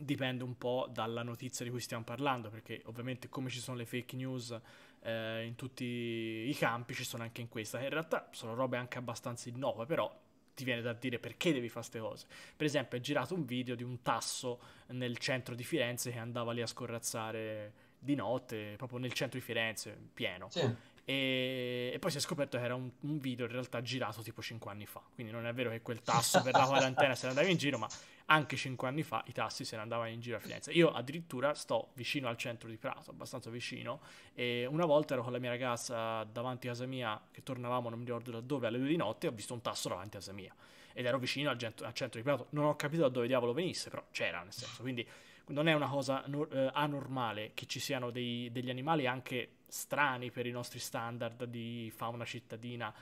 dipende un po' dalla notizia di cui stiamo parlando, perché ovviamente come ci sono le fake news eh, in tutti i campi, ci sono anche in questa, che in realtà sono robe anche abbastanza innove, però ti viene da dire perché devi fare queste cose. Per esempio, è girato un video di un tasso nel centro di Firenze che andava lì a scorrazzare di notte, proprio nel centro di Firenze, pieno. Sì. E, e, poi si è scoperto che era un, un, video in realtà girato tipo 5 anni fa. Quindi non è vero che quel tasso per la quarantena se ne andava in giro, ma anche 5 anni fa i tassi se ne andavano in giro a Firenze. Io addirittura sto vicino al centro di Prato, abbastanza vicino, e una volta ero con la mia ragazza davanti a casa mia, che tornavamo non mi ricordo da dove, alle 2 di notte, e ho visto un tasso davanti a casa mia. Ed ero vicino al, gento- al centro di Prato, non ho capito da dove diavolo venisse, però c'era nel senso. Quindi non è una cosa no- eh, anormale che ci siano dei, degli animali anche strani per i nostri standard di fauna cittadina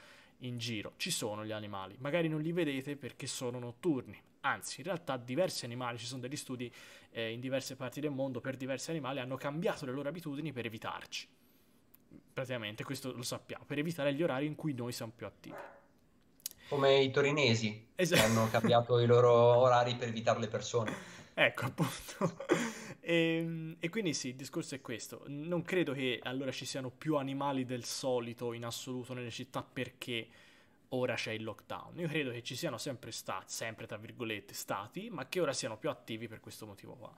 in giro. Ci sono gli animali, magari non li vedete perché sono notturni, anzi in realtà diversi animali, ci sono degli studi eh, in diverse parti del mondo per diversi animali, hanno cambiato le loro abitudini per evitarci. Praticamente questo lo sappiamo, per evitare gli orari in cui noi siamo più attivi. Come i torinesi esatto. che hanno cambiato i loro orari per evitare le persone. Ecco appunto. E, ehm, e, quindi sì, il discorso è questo. Non credo che allora ci siano più animali del solito in assoluto nelle città perché ora c'è il lockdown. Io credo che ci siano sempre stati, sempre tra virgolette, stati, ma che ora siano più attivi per questo motivo qua.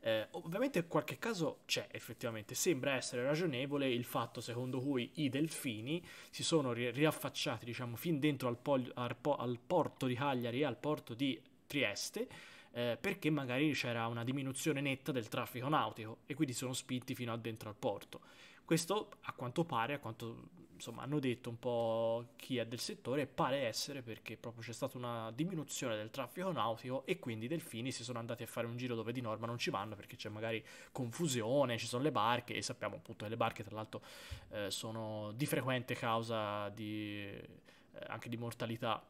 Eh, ovviamente qualche caso c'è effettivamente, sembra essere ragionevole il fatto secondo cui i delfini si sono ri- riaffacciati diciamo fin dentro al, pol- al, po- al porto di Cagliari e al porto di Trieste eh, perché magari c'era una diminuzione netta del traffico nautico e quindi sono spinti fino a dentro al porto questo a quanto pare, a quanto insomma hanno detto un po' chi è del settore, pare essere perché proprio c'è stata una diminuzione del traffico nautico e quindi i delfini si sono andati a fare un giro dove di norma non ci vanno perché c'è magari confusione, ci sono le barche e sappiamo appunto che le barche tra l'altro eh, sono di frequente causa di, eh, anche di mortalità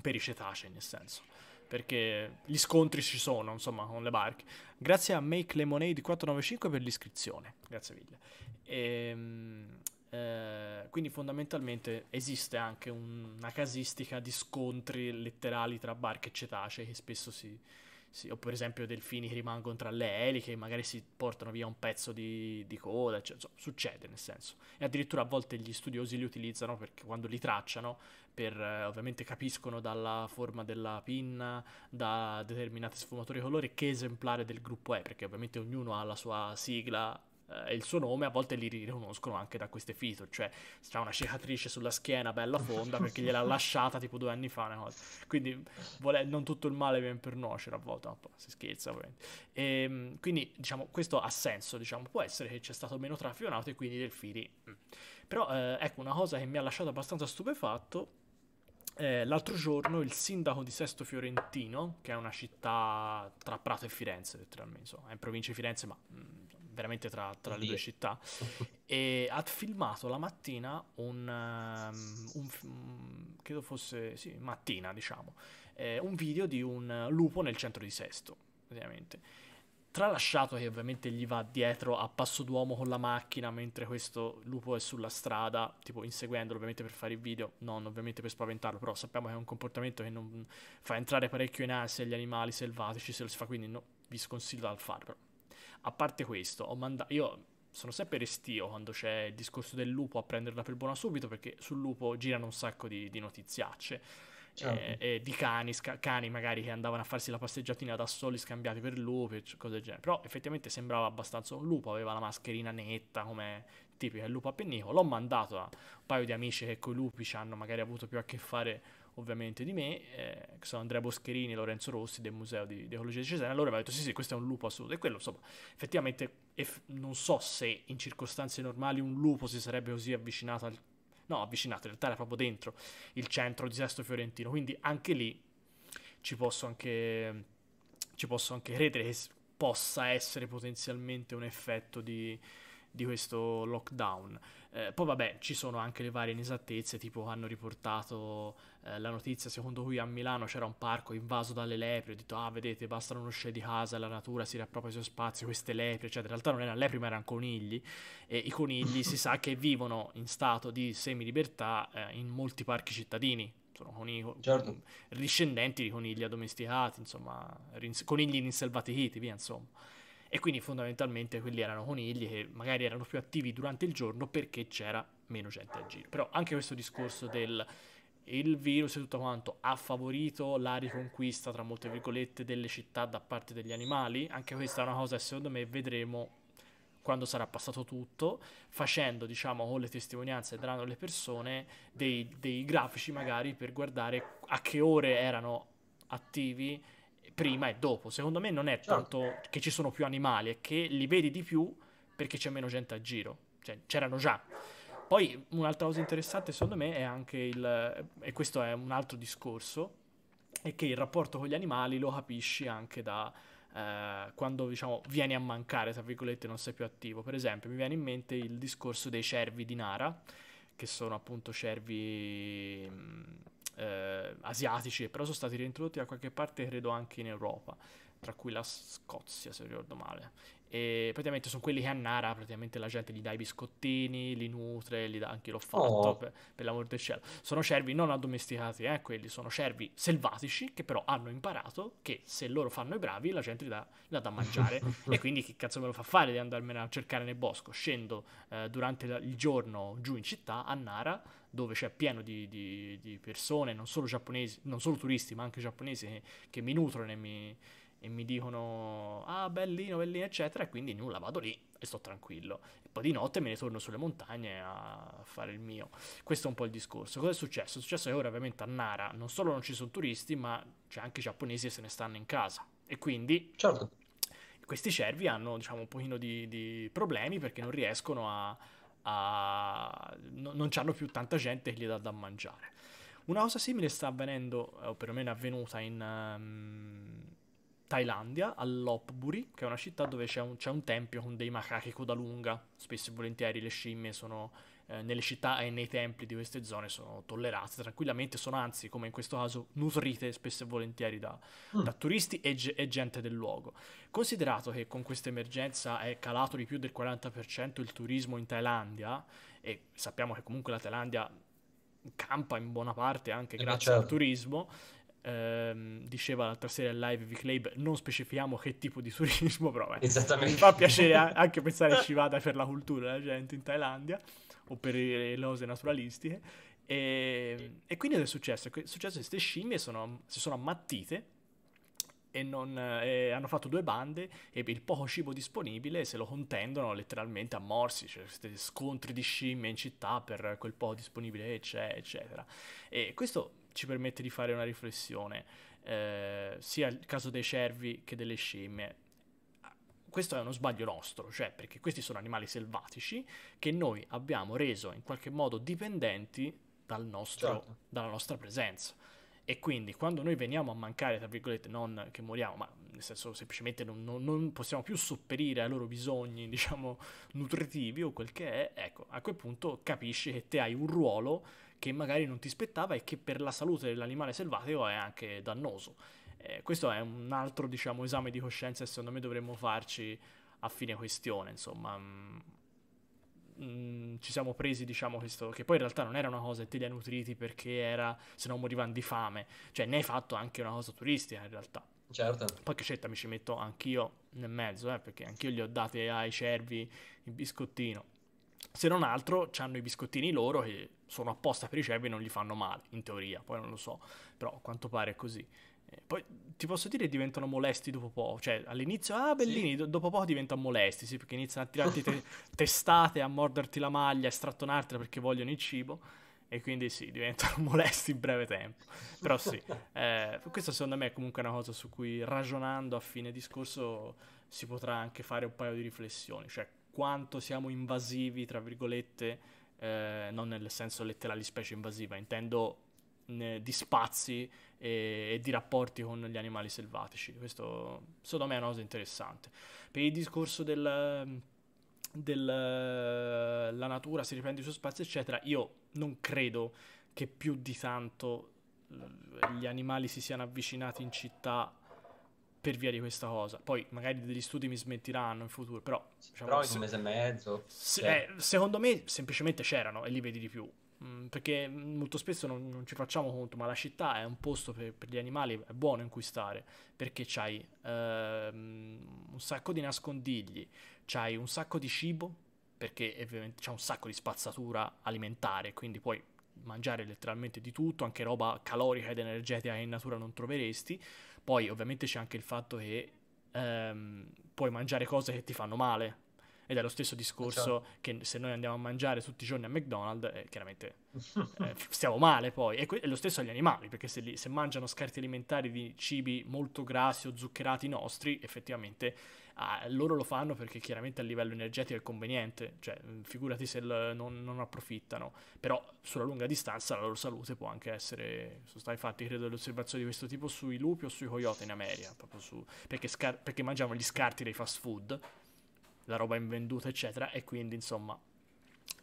per i cetacei nel senso perché gli scontri ci sono, insomma, con le barche. Grazie a Make Lemonade 495 per l'iscrizione, grazie mille. E, ehm, eh, quindi fondamentalmente esiste anche un, una casistica di scontri letterali tra barche e cetacei che spesso si, si... o per esempio delfini che rimangono tra le eliche, magari si portano via un pezzo di, di coda, cioè, insomma, succede nel senso. E addirittura a volte gli studiosi li utilizzano perché quando li tracciano per, eh, ovviamente capiscono dalla forma della pinna, da determinate sfumature di colore, che esemplare del gruppo è, perché ovviamente ognuno ha la sua sigla eh, e il suo nome, a volte li riconoscono anche da queste feature, cioè c'ha una cicatrice sulla schiena bella fonda perché gliel'ha lasciata tipo due anni fa, quindi vole- non tutto il male viene per nuocere a volte, no, si scherza ovviamente. E, ehm, quindi diciamo questo ha senso, diciamo può essere che c'è stato meno traffico nato e quindi delfini. Mm. Però eh, ecco una cosa che mi ha lasciato abbastanza stupefatto eh, l'altro giorno il sindaco di Sesto Fiorentino, che è una città tra Prato e Firenze, letteralmente, insomma, è in provincia di Firenze, ma mh, mm, veramente tra, tra le due città, ha filmato la mattina un, um, un mm, credo fosse, sì, mattina diciamo, eh, un video di un lupo nel centro di Sesto, praticamente. Tralasciato che ovviamente gli va dietro a passo d'uomo con la macchina mentre questo lupo è sulla strada, tipo inseguendolo ovviamente per fare il video, non ovviamente per spaventarlo, però sappiamo che è un comportamento che non fa entrare parecchio in ansia gli animali selvatici se lo si fa, quindi no, vi sconsiglio dal farlo. A parte questo, ho mandato... Io sono sempre restio quando c'è il discorso del lupo a prenderla per buona subito perché sul lupo girano un sacco di, di notiziacce certo. e, eh, e, di cani, sca- cani magari che andavano a farsi la passeggiatina da soli scambiati per lupi, cose del genere. Però effettivamente sembrava abbastanza un lupo, aveva la mascherina netta come tipica il lupo appennico. L'ho mandato a un paio di amici che con i lupi ci hanno magari avuto più a che fare ovviamente di me, eh, che sono Andrea Boscherini e Lorenzo Rossi del Museo di, di Ecologia di Cesena, loro mi ha detto sì sì questo è un lupo assoluto e quello insomma effettivamente eff- non so se in circostanze normali un lupo si sarebbe così avvicinato al no, avvicinato, in realtà era proprio dentro il centro di Sesto Fiorentino, quindi anche lì ci posso anche, ci posso anche credere che possa essere potenzialmente un effetto di, di questo lockdown. Eh, poi vabbè, ci sono anche le varie inesattezze, tipo hanno riportato eh, la notizia secondo cui a Milano c'era un parco invaso dalle lepre, ho detto ah vedete basta non uscire di casa, la natura si riappropria il suo spazio, queste lepre, eccetera. In realtà non erano lepre ma erano conigli e i conigli si sa che vivono in stato di semi-libertà eh, in molti parchi cittadini. Sono conigli certo. riscendenti di conigli addomesticati, insomma, rins- conigli rinselvatichiti, via insomma e quindi fondamentalmente quelli erano conigli che magari erano più attivi durante il giorno perché c'era meno gente a giro. Però anche questo discorso del il virus e tutto quanto ha favorito la riconquista, tra molte virgolette, delle città da parte degli animali, anche questa è una cosa che secondo me vedremo quando sarà passato tutto, facendo, diciamo, con le testimonianze che daranno le persone, dei, dei grafici magari per guardare a che ore erano attivi prima e dopo. Secondo me non è certo. tanto che ci sono più animali, è che li vedi di più perché c'è meno gente a giro. Cioè, c'erano già. Poi un'altra cosa interessante secondo me è anche il, e questo è un altro discorso, è che il rapporto con gli animali lo capisci anche da eh, quando diciamo vieni a mancare, tra virgolette, non sei più attivo. Per esempio mi viene in mente il discorso dei cervi di Nara, che sono appunto cervi mm, eh, asiatici però sono stati reintrodotti da qualche parte credo anche in Europa tra cui la Scozia se ricordo male e praticamente sono quelli che a Nara praticamente la gente gli dà i biscottini, li nutre, gli dà, anche l'ho fatto oh. per, per l'amor del cielo. Sono cervi non addomesticati, eh, quelli sono cervi selvatici che però hanno imparato che se loro fanno i bravi la gente gli dà, gli dà da mangiare e quindi che cazzo me lo fa fare di andarmene a cercare nel bosco. Scendo eh, durante il giorno giù in città a Nara dove c'è pieno di, di, di persone, non solo, non solo turisti ma anche giapponesi che, che mi nutrono e mi e mi dicono ah bellino, bellino eccetera e quindi nulla, vado lì e sto tranquillo e poi di notte me ne torno sulle montagne a fare il mio questo è un po' il discorso cosa è successo? è successo che ora ovviamente a Nara non solo non ci sono turisti ma c'è anche i giapponesi che se ne stanno in casa e quindi certo. questi cervi hanno diciamo un pochino di, di problemi perché non riescono a, a... non hanno più tanta gente che gli dà da mangiare una cosa simile sta avvenendo, o perlomeno è avvenuta in, um, Thailandia, all'Opburi, che è una città dove c'è un, c'è un tempio con dei macachi coda lunga. Spesso e volentieri le scimmie sono eh, nelle città e nei templi di queste zone sono tollerate tranquillamente, sono anzi, come in questo caso, nutrite spesso e volentieri da, mm. da turisti e, e, gente del luogo. Considerato che con questa emergenza è calato di più del 40% il turismo in Thailandia, e sappiamo che comunque la Thailandia campa in buona parte anche eh grazie certo. al turismo, ehm, diceva l'altra sera in live Vic Lab, non specifichiamo che tipo di turismo, però eh, mi fa piacere anche pensare a Shivada per la cultura della eh, gente in Thailandia o per le cose naturalistiche. E, ehm, e quindi cosa è successo? È successo che queste scimmie sono, si sono ammattite e, non, eh, e, hanno fatto due bande e il poco cibo disponibile se lo contendono letteralmente a morsi, cioè questi scontri di scimmie in città per quel poco disponibile che c'è, eccetera. E questo ci permette di fare una riflessione, eh, sia il caso dei cervi che delle scimmie. Questo è uno sbaglio nostro, cioè perché questi sono animali selvatici che noi abbiamo reso in qualche modo dipendenti dal nostro, certo. dalla nostra presenza. E quindi quando noi veniamo a mancare, tra virgolette, non che moriamo, ma nel senso semplicemente non, non, non, possiamo più sopperire ai loro bisogni, diciamo, nutritivi o quel che è, ecco, a quel punto capisci che te hai un ruolo che magari non ti aspettava e che per la salute dell'animale selvatico è anche dannoso. Eh, questo è un altro diciamo, esame di coscienza che secondo me dovremmo farci a fine questione, insomma. Mm, mm, ci siamo presi, diciamo, questo, che poi in realtà non era una cosa che te li ha nutriti perché era, se no morivano di fame, cioè ne hai fatto anche una cosa turistica in realtà. Certo. Poi scelta mi ci metto anch'io nel mezzo, eh, perché anch'io gli ho date ai cervi il biscottino. Se non altro, hanno i biscottini loro che sono apposta per i cervi e non gli fanno male, in teoria, poi non lo so, però a quanto pare è così. Eh, poi ti posso dire che diventano molesti dopo poco, cioè all'inizio, ah bellini, sì. dopo poco diventano molesti, sì, perché iniziano a tirarti te- testate, a morderti la maglia, a strattonartela perché vogliono il cibo e quindi sì, diventano molesti in breve tempo. Però sì, eh, questa secondo me è comunque una cosa su cui ragionando a fine discorso si potrà anche fare un paio di riflessioni, cioè quanto siamo invasivi, tra virgolette, eh, non nel senso letterale di specie invasiva, intendo né, di spazi e, e, di rapporti con gli animali selvatici. Questo secondo me è una cosa interessante. Per il discorso del della natura si riprende il suo spazio, eccetera. Io non credo che più di tanto gli animali si siano avvicinati in città per via di questa cosa. Poi magari degli studi mi smentiranno in futuro, però... Diciamo, però in un mese e mezzo... Se, cioè. eh, secondo me semplicemente c'erano e li vedi di più. Mm, perché molto spesso non, non, ci facciamo conto, ma la città è un posto per, per gli animali, è buono in cui stare, perché c'hai ehm, un sacco di nascondigli, c'hai un sacco di cibo, perché ovviamente c'è un sacco di spazzatura alimentare, quindi puoi mangiare letteralmente di tutto, anche roba calorica ed energetica che in natura non troveresti. Poi ovviamente c'è anche il fatto che ehm, puoi mangiare cose che ti fanno male, ed è lo stesso discorso certo. che se noi andiamo a mangiare tutti i giorni a McDonald's, eh, chiaramente eh, stiamo male poi. E que- è lo stesso agli animali, perché se, li- se mangiano scarti alimentari di cibi molto grassi o zuccherati nostri, effettivamente... Ah, loro lo fanno perché chiaramente a livello energetico è conveniente, cioè mm, figurati se il, non, non, approfittano, però sulla lunga distanza la loro salute può anche essere, sono stati fatti credo delle osservazioni di questo tipo sui lupi o sui coyote in America, su, perché, scar- perché mangiavano gli scarti dei fast food la roba invenduta, eccetera. E quindi, insomma,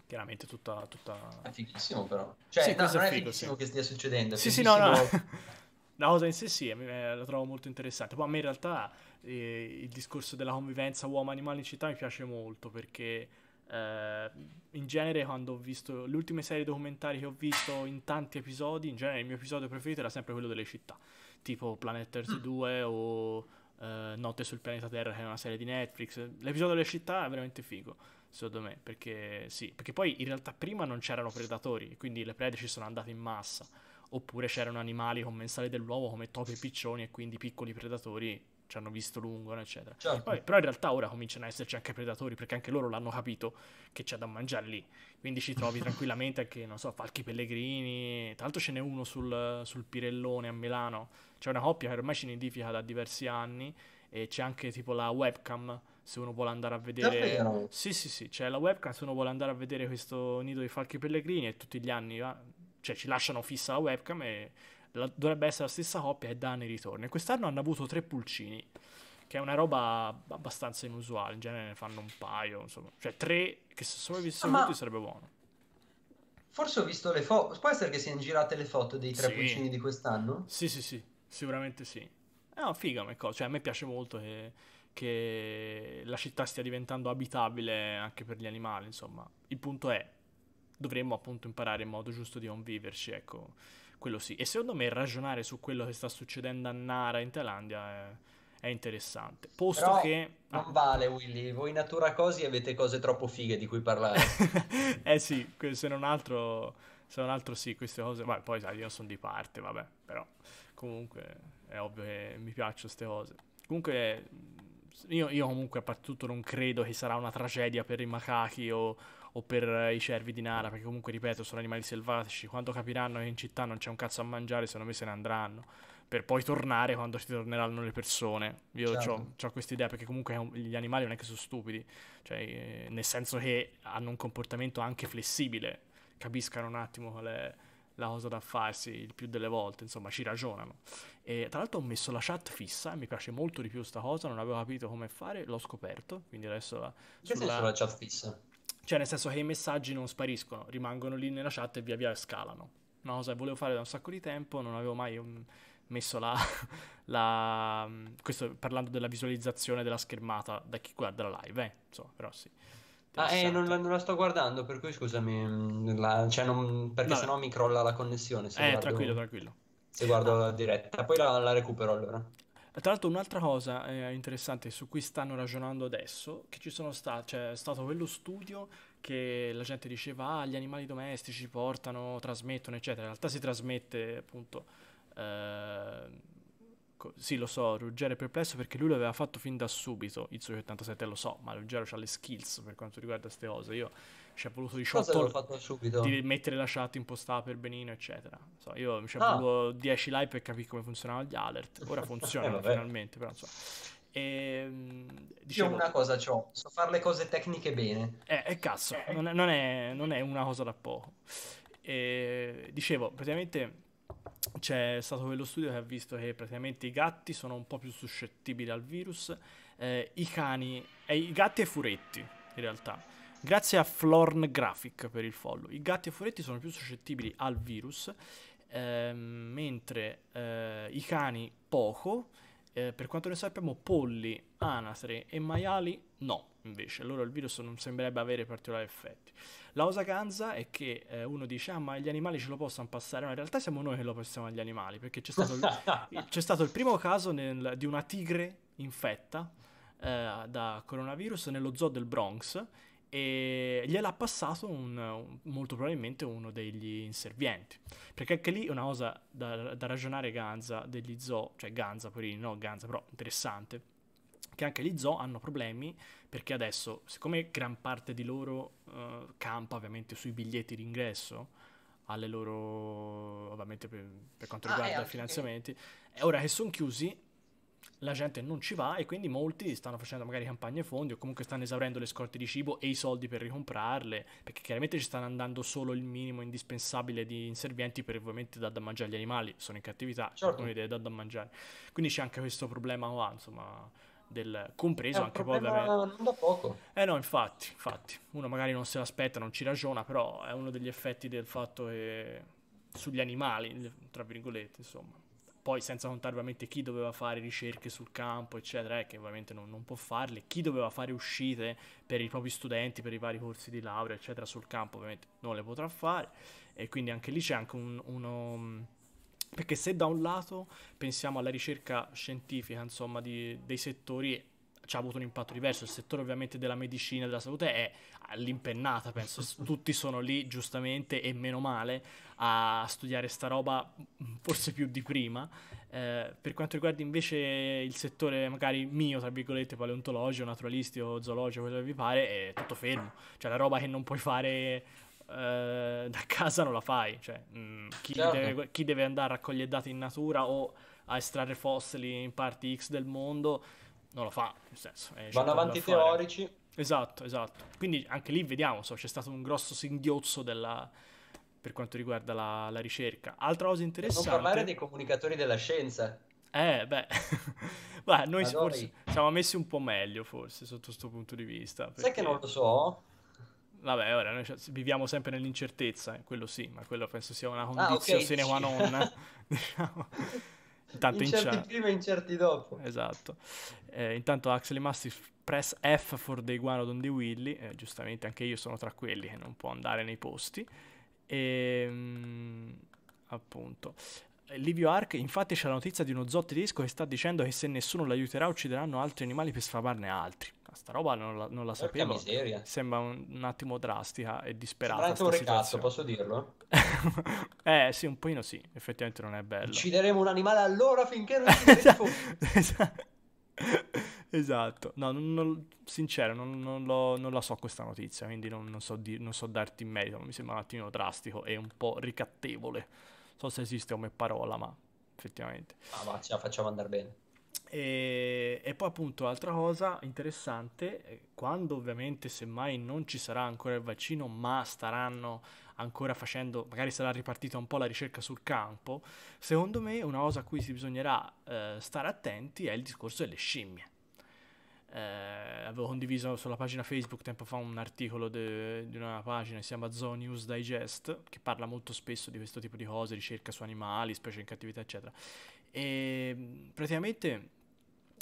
chiaramente tutta... tutta... È fighissimo però. Cioè, sì, no, non è, figo, fighissimo sì. che stia succedendo. Sì, sì, no, no. La cosa in sé sì, eh, la trovo molto interessante. Poi a me in realtà eh, il discorso della convivenza uomo-animale in città mi piace molto perché eh, in genere quando ho visto le ultime serie documentari che ho visto in tanti episodi, in genere il mio episodio preferito era sempre quello delle città, tipo Planet Earth 2 mm. o eh, Notte sul pianeta Terra, che è una serie di Netflix. L'episodio delle città è veramente figo, secondo me, perché sì, perché poi in realtà prima non c'erano predatori, quindi le prede ci sono andate in massa, oppure c'erano animali commensali dell'uomo come topi e piccioni e quindi piccoli predatori ci hanno visto lungo, eccetera. Certo. Poi, però in realtà ora cominciano ad esserci anche predatori, perché anche loro l'hanno capito che c'è da mangiare lì. Quindi ci trovi tranquillamente anche, non so, Falchi Pellegrini. Tra l'altro ce n'è uno sul, sul Pirellone a Milano. C'è una coppia che ormai ci nidifica da diversi anni e c'è anche tipo la webcam se uno vuole andare a vedere Davvero? sì sì sì c'è la webcam se uno vuole andare a vedere questo nido di falchi pellegrini e tutti gli anni va... cioè ci lasciano fissa la webcam e la... dovrebbe essere la stessa coppia e da anni ritorna quest'anno hanno avuto tre pulcini che è una roba abbastanza inusuale. In genere ne fanno un paio, insomma. Cioè, tre che se solo avessero ah, tutti sarebbe buono. Forse ho visto le foto. Può essere che siano girate le foto dei tre sì. pulcini di quest'anno? Sì, sì, sì, sicuramente sì. È eh, una figa come cosa. Cioè, a me piace molto che, che la città stia diventando abitabile anche per gli animali, insomma. Il punto è, dovremmo appunto imparare il modo giusto di non viverci, ecco. Quello sì. E secondo me ragionare su quello che sta succedendo a Nara in Thailandia è è interessante. Posto Però che... Non ah. vale Willy, voi in natura così avete cose troppo fighe di cui parlare. eh sì, se non altro, se non altro sì, queste cose... Ma poi sai, io sono di parte, vabbè, però comunque è ovvio che mi piacciono queste cose. Comunque io, io comunque a parte tutto non credo che sarà una tragedia per i macachi o, o per i cervi di Nara, perché comunque, ripeto, sono animali selvatici. Quando capiranno che in città non c'è un cazzo a mangiare, secondo me se ne andranno per poi tornare quando ci torneranno le persone. Io certo. ho questa idea perché comunque gli animali non è che sono stupidi, cioè, eh, nel senso che hanno un comportamento anche flessibile, capiscano un attimo qual è la cosa da farsi il più delle volte, insomma ci ragionano. E, tra l'altro ho messo la chat fissa, mi piace molto di più sta cosa, non avevo capito come fare, l'ho scoperto, quindi adesso... La, che sulla... la chat fissa? Cioè nel senso che i messaggi non spariscono, rimangono lì nella chat e via via scalano. Una cosa che volevo fare da un sacco di tempo, non avevo mai... Un messo la, la, mm, questo parlando della visualizzazione della schermata da chi guarda la live, eh, insomma, però sì. Ah, eh, non, non, la sto guardando, per cui scusami, mm, la, cioè non, perché no. sennò mi crolla la connessione. Se eh, guardo, tranquillo, tranquillo. Se guardo ah. la diretta, poi la, la recupero allora. Eh, tra l'altro un'altra cosa eh, interessante su cui stanno ragionando adesso, che ci sono sta- cioè, è stato quello studio che la gente diceva ah gli animali domestici portano, trasmettono eccetera, in realtà si trasmette appunto Ehm, co- sì, lo so, Ruggero è perplesso perché lui l'aveva fatto fin da subito, il suo 87 lo so, ma Ruggero ha le skills per quanto riguarda queste cose. Io ci ho voluto 18 l- di mettere la chat impostata per benino, eccetera. So, io mi ci ho ah. voluto 10 live per capire come funzionavano gli alert. Ora funzionano eh, finalmente, però insomma. E, ehm, dicevo, Io una cosa c'ho, so fare le cose tecniche bene. e eh, eh cazzo, non è, non, è, non è, una cosa da poco. E, ehm, dicevo, praticamente c'è stato quello studio che ha visto che praticamente i gatti sono un po' più suscettibili al virus, eh, i cani, eh, i gatti e i furetti in realtà. Grazie a Florn Graphic per il follow, i gatti e i furetti sono più suscettibili al virus, ehm, eh, mentre i cani poco, eh, per quanto ne sappiamo polli, anatre e maiali no, invece, Loro il virus non sembrerebbe avere particolari effetti. La usaganza è che eh, uno dice, ah ma gli animali ce lo possono passare, ma in realtà siamo noi che lo passiamo agli animali, perché c'è stato, il, c'è stato il primo caso nel, di una tigre infetta eh, da coronavirus nello zoo del Bronx e gliel'ha passato un, molto probabilmente uno degli inservienti. Perché anche lì è una cosa da, da ragionare Ganza degli zoo, cioè Ganza, poverino, no Ganza, però interessante che anche gli zoo hanno problemi perché adesso, siccome gran parte di loro uh, campa ovviamente sui biglietti d'ingresso, alle loro, ovviamente per, per quanto ah, eh, riguarda ah, i finanziamenti, che... Eh, e ora che sono chiusi la gente non ci va e quindi molti stanno facendo magari campagne fondi o comunque stanno esaurendo le scorte di cibo e i soldi per ricomprarle, perché chiaramente ci stanno andando solo il minimo indispensabile di inservienti per ovviamente dar da mangiare agli animali, sono in cattività, certo. qualcuno deve dar da mangiare. Quindi c'è anche questo problema qua, insomma del, compreso anche poi ovviamente. Non da poco. Eh no, infatti, infatti, uno magari non se l'aspetta, non ci ragiona, però è uno degli effetti del fatto che sugli animali, tra virgolette, insomma. Poi senza contare ovviamente chi doveva fare ricerche sul campo, eccetera, eh, che ovviamente non, non può farle, chi doveva fare uscite per i propri studenti, per i vari corsi di laurea, eccetera, sul campo ovviamente non le potrà fare. E quindi anche lì c'è anche un, uno perché se da un lato pensiamo alla ricerca scientifica, insomma, di, dei settori, ci ha avuto un impatto diverso. Il settore ovviamente della medicina e della salute è all'impennata, penso. Tutti sono lì giustamente e meno male a studiare sta roba mm, forse più di prima. Eh, per quanto riguarda invece il settore magari mio, tra virgolette, paleontologico, naturalistico, zoologico, quello che vi pare, è tutto fermo. Cioè la roba che non puoi fare eh, da casa non la fai. Cioè, mh, mm, chi, certo. deve, chi, deve, andare a raccogliere dati in natura o a estrarre fossili in parti X del mondo non lo fa. Nel senso, Vanno avanti i teorici. Esatto, esatto. Quindi anche lì vediamo, so, c'è stato un grosso singhiozzo della, per quanto riguarda la, la, ricerca. Altra cosa interessante... Non parlare dei comunicatori della scienza. Eh, beh, beh noi Adori. forse siamo messi un po' meglio, forse, sotto questo punto di vista. Perché... Sai che non lo so? Vabbè, ora noi viviamo sempre nell'incertezza, eh, quello sì, ma quello penso sia una ah, condizione ah, okay. sine qua non. diciamo. Intanto incerti inc- prima, incerti dopo. Esatto. Eh, intanto Axel Mastiff press F for the Iguanodon di Willy, eh, giustamente anche io sono tra quelli che non può andare nei posti. E, ehm, mh, appunto. Livio Ark, infatti c'è la notizia di uno zoo tedesco che sta dicendo che se nessuno l'aiuterà uccideranno altri animali per sfamarne altri sta roba non la, non la sapevo. Miseria. Sembra un, un, attimo drastica e disperata. Sembra anche un ricatto, posso dirlo? eh sì, un pochino sì, effettivamente non è bello. Uccideremo un animale allora finché non esatto. esatto, no, non, non, sincero, non, lo, non, la so questa notizia, quindi non, so di, non so darti in merito, mi sembra un attimo drastico e un po' ricattevole. Non So se esiste come parola, ma effettivamente. Ah, ma ce la facciamo andare bene. E, e, poi appunto altra cosa interessante, eh, quando ovviamente semmai non ci sarà ancora il vaccino, ma staranno ancora facendo, magari sarà ripartita un po' la ricerca sul campo, secondo me una cosa a cui si bisognerà eh, stare attenti è il discorso delle scimmie. Eh, avevo condiviso sulla pagina Facebook tempo fa un articolo di una pagina che si chiama Zoo News Digest che parla molto spesso di questo tipo di cose, ricerca su animali, specie in cattività eccetera. E ehm, praticamente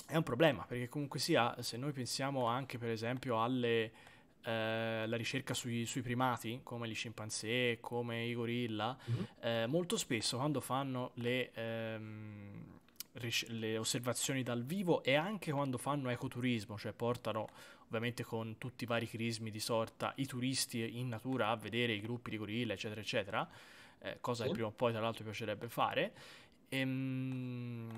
è un problema, perché comunque sia, se noi pensiamo anche per esempio alle, eh, alla ricerca sui, sui, primati, come gli scimpanzé, come i gorilla, mm-hmm. eh, molto spesso quando fanno le... Ehm, le osservazioni dal vivo e anche quando fanno ecoturismo, cioè portano ovviamente con tutti i vari crismi di sorta i turisti in natura a vedere i gruppi di gorilla, eccetera, eccetera, eh, cosa sì. che prima o poi tra l'altro piacerebbe fare ehm,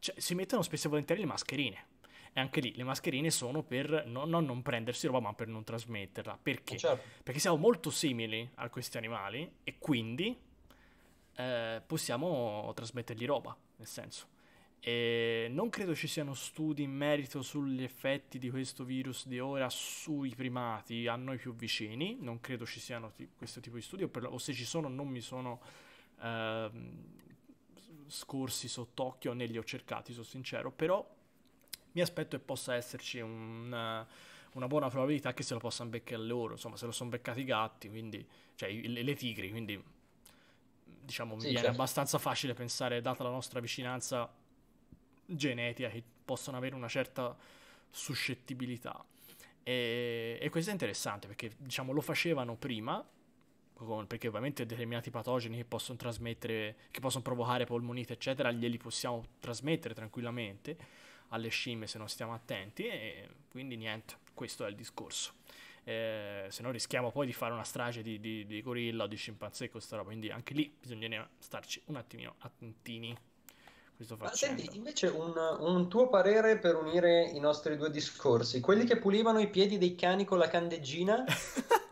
cioè, si mettono spesso e volentieri le mascherine. E anche lì le mascherine sono per no, non prendersi roba, ma per non trasmetterla. Perché? Eh, certo. Perché siamo molto simili a questi animali e quindi eh, possiamo trasmettergli roba, nel senso. E non credo ci siano studi in merito sugli effetti di questo virus di ora sui primati a noi più vicini, non credo ci siano t- questo tipo di studi, o, per, o se ci sono non mi sono, eh, scorsi sott'occhio né li ho cercati, sono sincero, però mi aspetto che possa esserci un una buona probabilità che se lo possano beccare loro. Insomma, se lo sono beccati i gatti, quindi, cioè le, le tigri, quindi diciamo mi viene certo. abbastanza facile pensare, data la nostra vicinanza genetica, che possano avere una certa suscettibilità. E, e questo è interessante perché diciamo lo facevano prima con, perché ovviamente determinati patogeni che possono trasmettere, che possono provocare polmonite, eccetera, glieli possiamo trasmettere tranquillamente alle scimmie se non stiamo attenti e quindi niente, questo è il discorso. Eh, se no rischiamo poi di fare una strage di, di, di gorilla o di scimpanzé con sta roba, quindi anche lì bisogna starci un attimino attentini. Ma senti, invece un, un, tuo parere per unire i nostri due discorsi, quelli che pulivano i piedi dei cani con la candeggina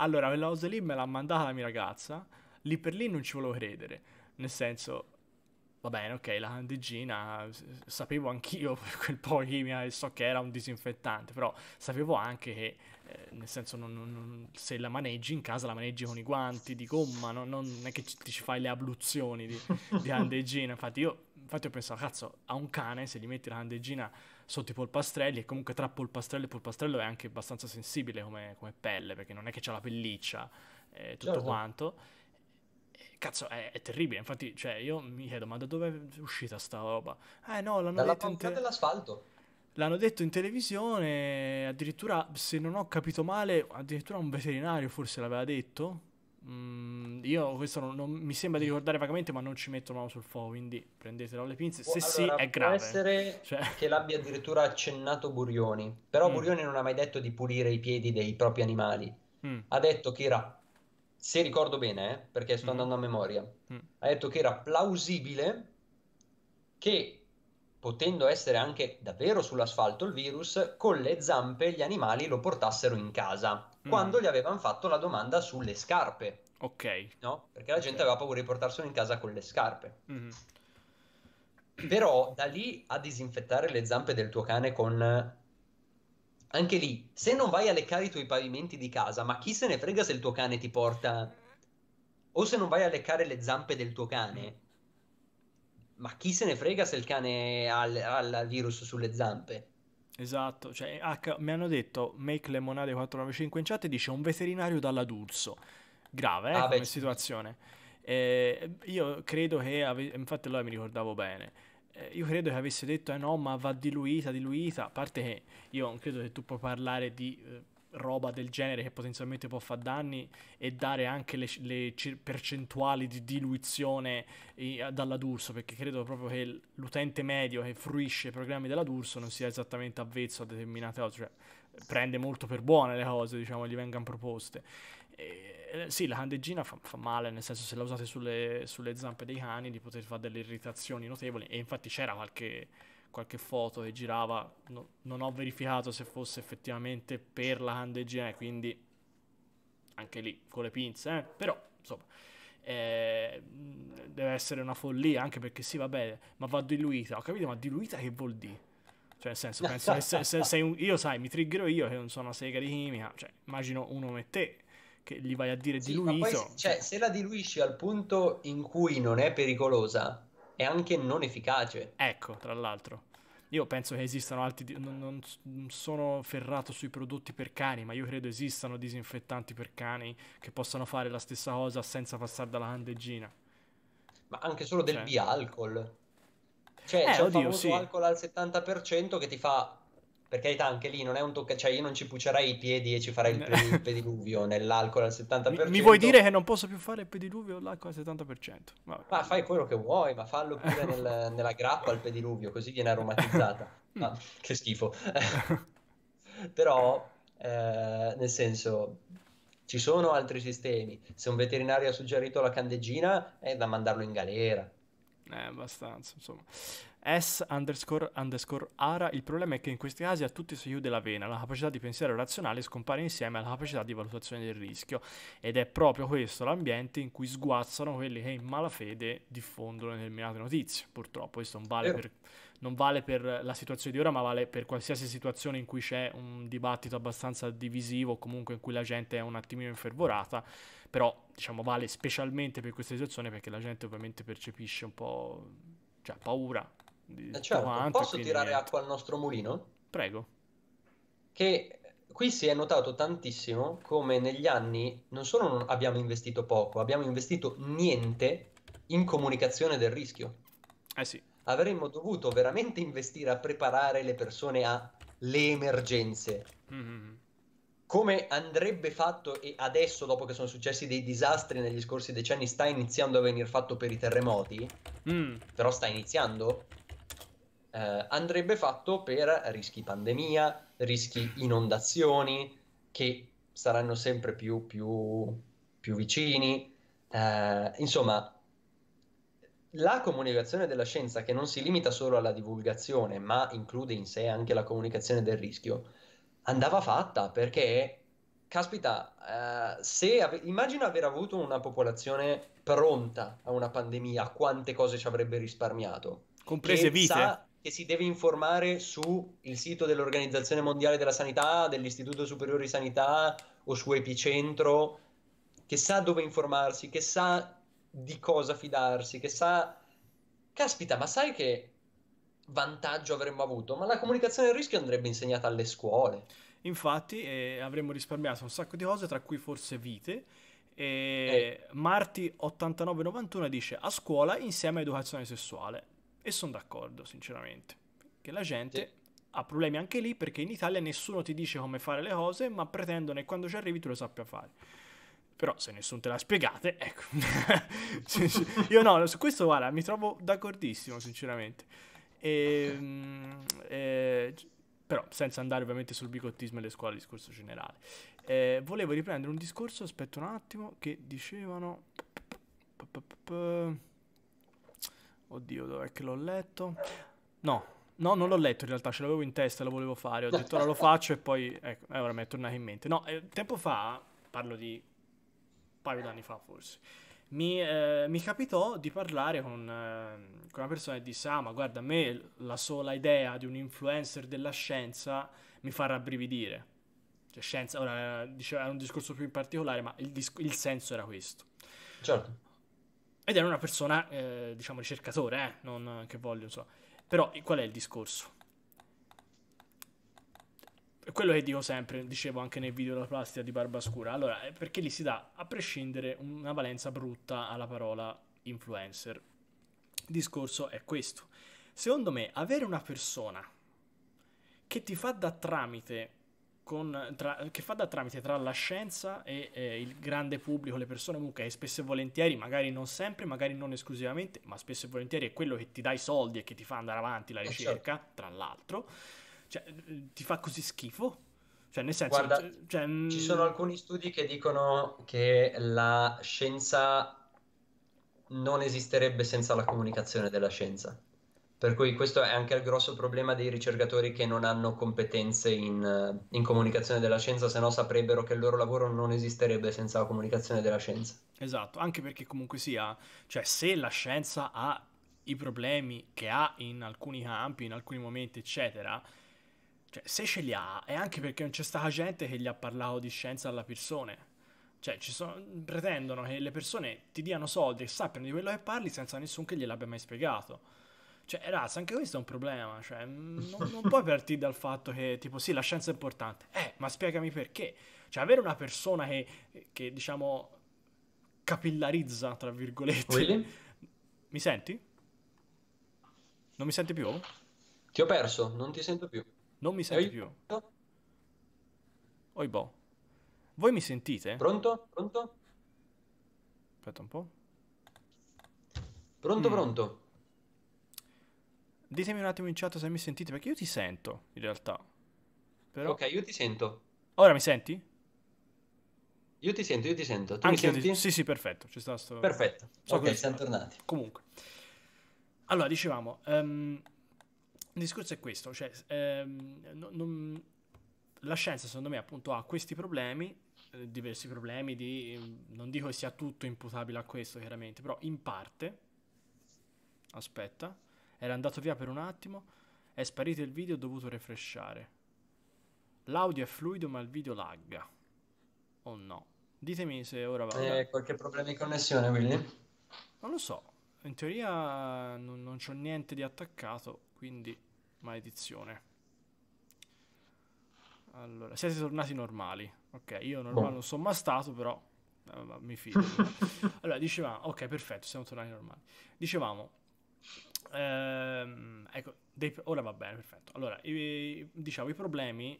Allora, quella cosa lì me l'ha mandata la mia ragazza, lì per lì non ci volevo credere, nel senso, va bene, ok, la candeggina, sapevo anch'io per quel po' che mi ha, so che era un disinfettante, però sapevo anche che, eh, nel senso, non, non, se la maneggi in casa la maneggi con i guanti di gomma, no? non è che ti ci fai le abluzioni di, di candeggina, infatti io, infatti ho pensato, cazzo, a un cane se gli metti la candeggina sotto i polpastrelli e comunque tra polpastrello e polpastrello è anche abbastanza sensibile come, come pelle perché non è che c'è la pelliccia e eh, tutto certo. quanto eh, cazzo è, è, terribile infatti cioè, io mi chiedo ma da dove è uscita sta roba eh no l'hanno Dalla detto in te- dell'asfalto l'hanno detto in televisione addirittura se non ho capito male addirittura un veterinario forse l'aveva detto Mm, io questo non, non, mi sembra di ricordare vagamente, ma non ci metto mano sul fuoco, quindi prendetelo alle pinze. Se allora, sì, è grave. Può essere cioè... che l'abbia addirittura accennato Burioni, però mm. Burioni non ha mai detto di pulire i piedi dei propri animali. Mm. Ha detto che era, se ricordo bene, eh, perché sto mm. andando a memoria, mm. ha detto che era plausibile che potendo essere anche davvero sull'asfalto il virus, con le zampe gli animali lo portassero in casa. Mm. quando gli avevano fatto la domanda sulle scarpe. Ok. No? Perché la gente okay. aveva paura di portarselo in casa con le scarpe. Mm. Però da lì a disinfettare le zampe del tuo cane con... Anche lì, se non vai a leccare i tuoi pavimenti di casa, ma chi se ne frega se il tuo cane ti porta... O se non vai a leccare le zampe del tuo cane, mm. ma chi se ne frega se il cane ha, il virus sulle zampe? Esatto, cioè, H, ah, mi hanno detto Make Lemonade 495 in chat e dice un veterinario dalla D'Urso. Grave eh, ah, come beh. situazione. Eh, io credo che, ave- infatti allora mi ricordavo bene, eh, io credo che avesse detto eh no ma va diluita, diluita, a parte che io non credo che tu puoi parlare di eh, roba del genere che potenzialmente può fare danni e dare anche le, le percentuali di diluizione dalla DURSO, perché credo proprio che l'utente medio che fruisce i programmi della DURSO non sia esattamente avvezzo a determinate cose, cioè prende molto per buone le cose, diciamo, gli vengano proposte. E, sì, la candeggina fa, fa, male, nel senso se la usate sulle, sulle zampe dei cani di poter fare delle irritazioni notevoli e infatti c'era qualche qualche foto che girava, no, non ho verificato se fosse effettivamente per la candeggina, quindi anche lì con le pinze, eh? però insomma eh, deve essere una follia, anche perché sì, vabbè, ma va diluita, ho capito, ma diluita che vuol dire? Cioè, nel senso, penso che se, se, se un, io, sai, mi triggerò io che non sono una sega di chimica, cioè, immagino uno come te che gli vai a dire sì, diluito. Poi, cioè, se la diluisci al punto in cui non è pericolosa, è anche non efficace. Ecco, tra l'altro. Io penso che esistano altri. Non, non, sono ferrato sui prodotti per cani, ma io credo esistano disinfettanti per cani che possano fare la stessa cosa senza passare dalla candeggina. Ma anche solo cioè. del bialcol. Cioè, eh, c'è oddio, un famoso sì. alcol al 70% che ti fa per carità anche lì non è un tocca, cioè io non ci pucerei i piedi e ci farei il, pediluvio nell'alcol al 70%. Mi, mi, vuoi dire che non posso più fare il pediluvio all'alcol al 70%? Vabbè. Ma fai quello che vuoi, ma fallo pure nel, nella grappa al pediluvio, così viene aromatizzata. ma, mm. ah, che schifo. Però, eh, nel senso, ci sono altri sistemi. Se un veterinario ha suggerito la candeggina, è da mandarlo in galera. Eh, abbastanza, insomma. S underscore underscore ARA. Il problema è che in questi casi a tutti si chiude la vena, la capacità di pensiero razionale scompare insieme alla capacità di valutazione del rischio ed è proprio questo l'ambiente in cui sguazzano quelli che in malafede diffondono determinate notizie. Purtroppo questo non vale, eh. per, non vale per la situazione di ora, ma vale per qualsiasi situazione in cui c'è un dibattito abbastanza divisivo, comunque in cui la gente è un attimino infervorata però diciamo vale specialmente per questa situazione perché la gente ovviamente percepisce un po' cioè, paura di eh certo. Quanto, Posso quindi... tirare acqua al nostro mulino? Prego. Che qui si è notato tantissimo come negli anni non solo non abbiamo investito poco, abbiamo investito niente in comunicazione del rischio. Eh sì. Avremmo dovuto veramente investire a preparare le persone alle emergenze. Mm-hmm. Come andrebbe fatto e adesso, dopo che sono successi dei disastri negli scorsi decenni, sta iniziando a venire fatto per i terremoti, mm. però sta iniziando, eh, andrebbe fatto per rischi pandemia, rischi inondazioni che saranno sempre più, più, più vicini. Eh, insomma, la comunicazione della scienza, che non si limita solo alla divulgazione, ma include in sé anche la comunicazione del rischio, andava fatta perché, caspita, eh, se ave- immagino aver avuto una popolazione pronta a una pandemia, quante cose ci avrebbe risparmiato. Comprese vite. Sa- che si deve informare sul sito dell'Organizzazione Mondiale della Sanità, dell'Istituto Superiore di Sanità o su Epicentro, che sa dove informarsi, che sa di cosa fidarsi, che sa... Caspita, ma sai che vantaggio avremmo avuto? Ma la comunicazione del rischio andrebbe insegnata alle scuole. Infatti eh, avremmo risparmiato un sacco di cose, tra cui forse vite. E eh. Marti8991 dice a scuola insieme a educazione sessuale. E sono d'accordo, sinceramente, che la gente sì. ha problemi anche lì perché in Italia nessuno ti dice come fare le cose, ma pretendono che quando ci arrivi tu lo sappia fare. Però se nessuno te l'ha spiegate, ecco. Io no, su questo guarda, mi trovo d'accordissimo, sinceramente. E, ehm, okay. eh, però senza andare ovviamente sul bicottismo e le scuole, discorso generale. Eh, volevo riprendere un discorso, aspetta un attimo, che dicevano... Oddio, dov'è che l'ho letto? No, no, non l'ho letto in realtà, ce l'avevo in testa, e lo volevo fare. Ho detto ora lo faccio e poi, ecco, eh, ora mi è tornato in mente. No, eh, tempo fa, parlo di un paio d'anni fa forse, mi, eh, mi capitò di parlare con, ehm, con, una persona e disse, ah ma guarda, a me la sola idea di un influencer della scienza mi fa rabbrividire. Cioè scienza, ora eh, diceva, un discorso più in particolare, ma il, dis- il senso era questo. Certo ed era una persona, eh, diciamo, ricercatore, eh, non che voglio, so. Però eh, qual è il discorso? Quello che dico sempre, dicevo anche nel video della plastica di Barba Scura. allora, eh, perché lì si dà, a prescindere, una valenza brutta alla parola influencer. Il discorso è questo. Secondo me, avere una persona che ti fa da tramite con, tra, che fa da tramite tra la scienza e eh, il grande pubblico, le persone comunque, e spesso e volentieri, magari non sempre, magari non esclusivamente, ma spesso e volentieri è quello che ti dà i soldi e che ti fa andare avanti la eh, ricerca, certo. tra l'altro, cioè, eh, ti fa così schifo. Cioè, nel senso, Guarda, cioè, cioè mm, ci sono alcuni studi che dicono che la scienza non esisterebbe senza la comunicazione della scienza. Per cui questo è anche il grosso problema dei ricercatori che non hanno competenze in, eh, in comunicazione della scienza, se no saprebbero che il loro lavoro non esisterebbe senza la comunicazione della scienza. Esatto, anche perché comunque sia, cioè se la scienza ha i problemi che ha in alcuni campi, in alcuni momenti, eccetera, cioè se ce li ha è anche perché non c'è stata gente che gli ha parlato di scienza alla persona. Cioè, sono, pretendono che le persone ti diano soldi e sappiano di quello che parli senza nessuno che gliel'abbia mai spiegato. Cioè, ragazzi, anche questo è un problema. Cioè, mm, non, non puoi partire dal fatto che, tipo, sì, la scienza è importante. Eh, ma spiegami perché. Cioè, avere una persona che, che diciamo, capillarizza, tra virgolette. Willy? Mi senti? Non mi senti più? Ti ho perso, non ti sento più. Non mi senti Oi? più. Oi boh. Voi mi sentite? Pronto? Pronto? Aspetta un po'. Pronto, mm. pronto. Ditemi un attimo in chat se mi sentite, perché io ti sento in realtà. Però... Ok, io ti sento. Ora mi senti? Io ti sento, io ti sento. Tu Anche mi senti? Ti... Sì, sì, perfetto. C'è stato sto... Perfetto. So ok, siamo tornati. Comunque. Allora, dicevamo, um, il discorso è questo, cioè, um, ehm, non, non... la scienza secondo me appunto ha questi problemi, eh, diversi problemi di, non dico che sia tutto imputabile a questo chiaramente, però in parte, aspetta, era andato via per un attimo, è sparito il video ho dovuto refreshare. L'audio è fluido ma il video lagga. O oh no? Ditemi se ora va. Eh, qualche problema di connessione, Willy? Non lo so. In teoria non, non c'ho niente di attaccato, quindi maledizione. Allora, siete tornati normali. Ok, io normale boh. non sono mai stato, però eh, mi fido. allora, dicevamo, ok, perfetto, siamo tornati normali. Dicevamo, Ehm, ecco, dei, ora va bene, perfetto. Allora, i, diciamo i problemi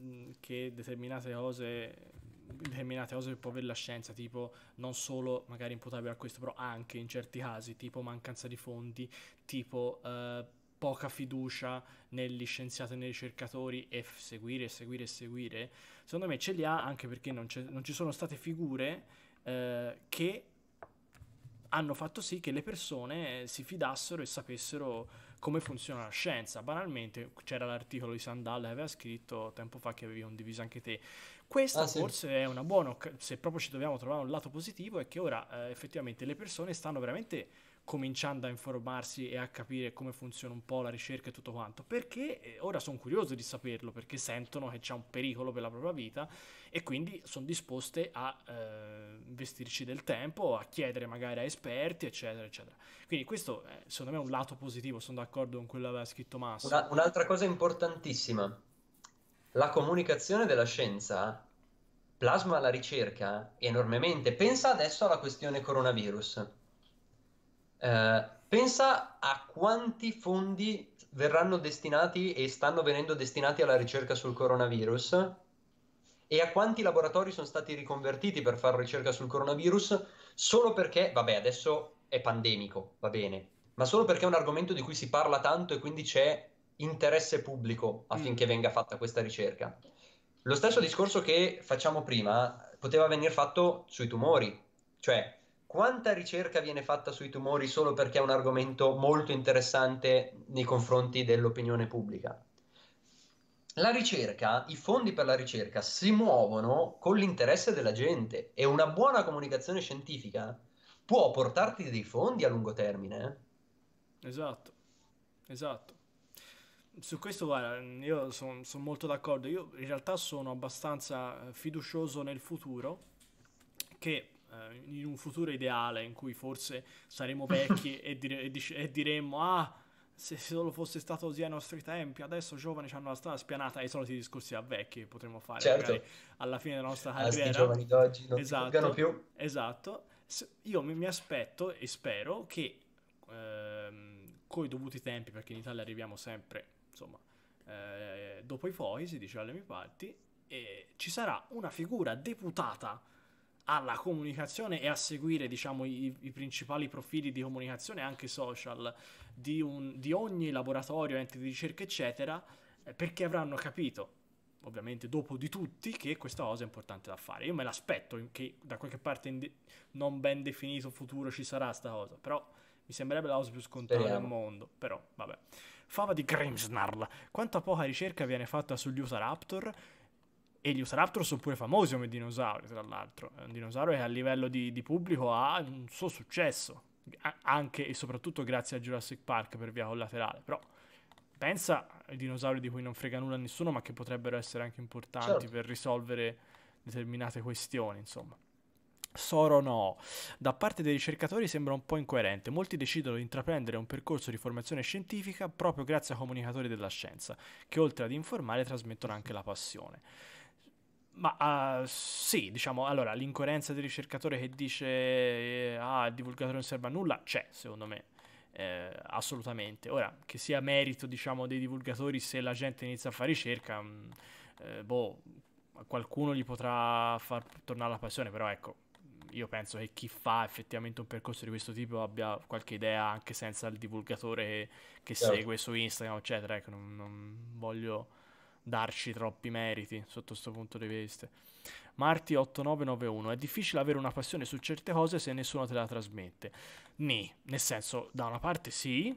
mm, che determinate cose determinate cose che può avere la scienza tipo non solo magari imputabile a questo però anche in certi casi tipo mancanza di fondi tipo eh, poca fiducia negli scienziati e nei ricercatori e f- seguire seguire seguire secondo me ce li ha anche perché non, non ci sono state figure eh, che hanno fatto sì che le persone eh, si fidassero e sapessero come funziona la scienza. Banalmente c'era l'articolo di Sandal che aveva scritto tempo fa che avevi condiviso anche te. Questa ah, forse è una buona se proprio ci dobbiamo trovare un lato positivo, è che ora eh, effettivamente le persone stanno veramente cominciando a informarsi e a capire come funziona un po' la ricerca e tutto quanto, perché eh, ora sono curioso di saperlo, perché sentono che c'è un pericolo per la propria vita e quindi sono disposte a eh, investirci del tempo, a chiedere magari a esperti, eccetera, eccetera. Quindi questo è, secondo me è un lato positivo, sono d'accordo con quello che aveva scritto Massimo. Una, un'altra cosa importantissima, la comunicazione della scienza plasma la ricerca enormemente. Pensa adesso alla questione coronavirus. Eh, pensa a quanti fondi verranno destinati e stanno venendo destinati alla ricerca sul coronavirus e a quanti laboratori sono stati riconvertiti per fare ricerca sul coronavirus solo perché, vabbè, adesso è pandemico, va bene, ma solo perché è un argomento di cui si parla tanto e quindi c'è interesse pubblico affinché mm. venga fatta questa ricerca. Lo stesso discorso che facciamo prima poteva venire fatto sui tumori, cioè quanta ricerca viene fatta sui tumori solo perché è un argomento molto interessante nei confronti dell'opinione pubblica? la ricerca, i fondi per la ricerca si muovono con l'interesse della gente e una buona comunicazione scientifica può portarti dei fondi a lungo termine. Esatto, esatto. Su questo guarda, io sono son molto d'accordo, io in realtà sono abbastanza eh, fiducioso nel futuro, che eh, in un futuro ideale in cui forse saremo vecchi e, dire, e, dic- e diremmo ah se solo fosse stato così ai nostri tempi, adesso giovani hanno la strada spianata ai soliti discorsi a vecchi potremmo fare certo. alla fine della nostra ah, carriera. I giovani d'oggi non esatto, più. Esatto. Io mi, mi, aspetto e spero che ehm, con i dovuti tempi, perché in Italia arriviamo sempre, insomma, eh, dopo i poi, si dice alle mie parti, eh, ci sarà una figura deputata alla comunicazione e a seguire diciamo, i, i, principali profili di comunicazione anche social di, un, di ogni laboratorio, ente di ricerca eccetera eh, perché avranno capito ovviamente dopo di tutti che questa cosa è importante da fare io me l'aspetto che da qualche parte de- non ben definito futuro ci sarà sta cosa però mi sembrerebbe la cosa più scontata Speriamo. del mondo però vabbè fava di Grimmsnarl quanta poca ricerca viene fatta sugli Raptor e gli Usaraptor sono pure famosi come dinosauri, tra l'altro. È un dinosauro che a livello di, di pubblico ha un suo successo, anche e soprattutto grazie a Jurassic Park per via collaterale. Però pensa ai dinosauri di cui non frega nulla a nessuno, ma che potrebbero essere anche importanti certo. per risolvere determinate questioni, insomma. Soro no. Da parte dei ricercatori sembra un po' incoerente. Molti decidono di intraprendere un percorso di formazione scientifica proprio grazie a comunicatori della scienza, che oltre ad informare trasmettono anche la passione. Ma uh, sì, diciamo, allora, l'incoerenza del ricercatore che dice eh, ah, il divulgatore non serve a nulla c'è, secondo me. Eh, assolutamente. Ora, che sia merito, diciamo, dei divulgatori se la gente inizia a fare ricerca, mh, mm, eh, boh, qualcuno gli potrà far tornare la passione, però ecco, io penso che chi fa effettivamente un percorso di questo tipo abbia qualche idea anche senza il divulgatore che, che certo. segue su Instagram, eccetera. Ecco, non, non voglio darci troppi meriti sotto questo punto di vista. Marti 8991. È difficile avere una passione su certe cose se nessuno te la trasmette. Ni, nel senso, da una parte sì,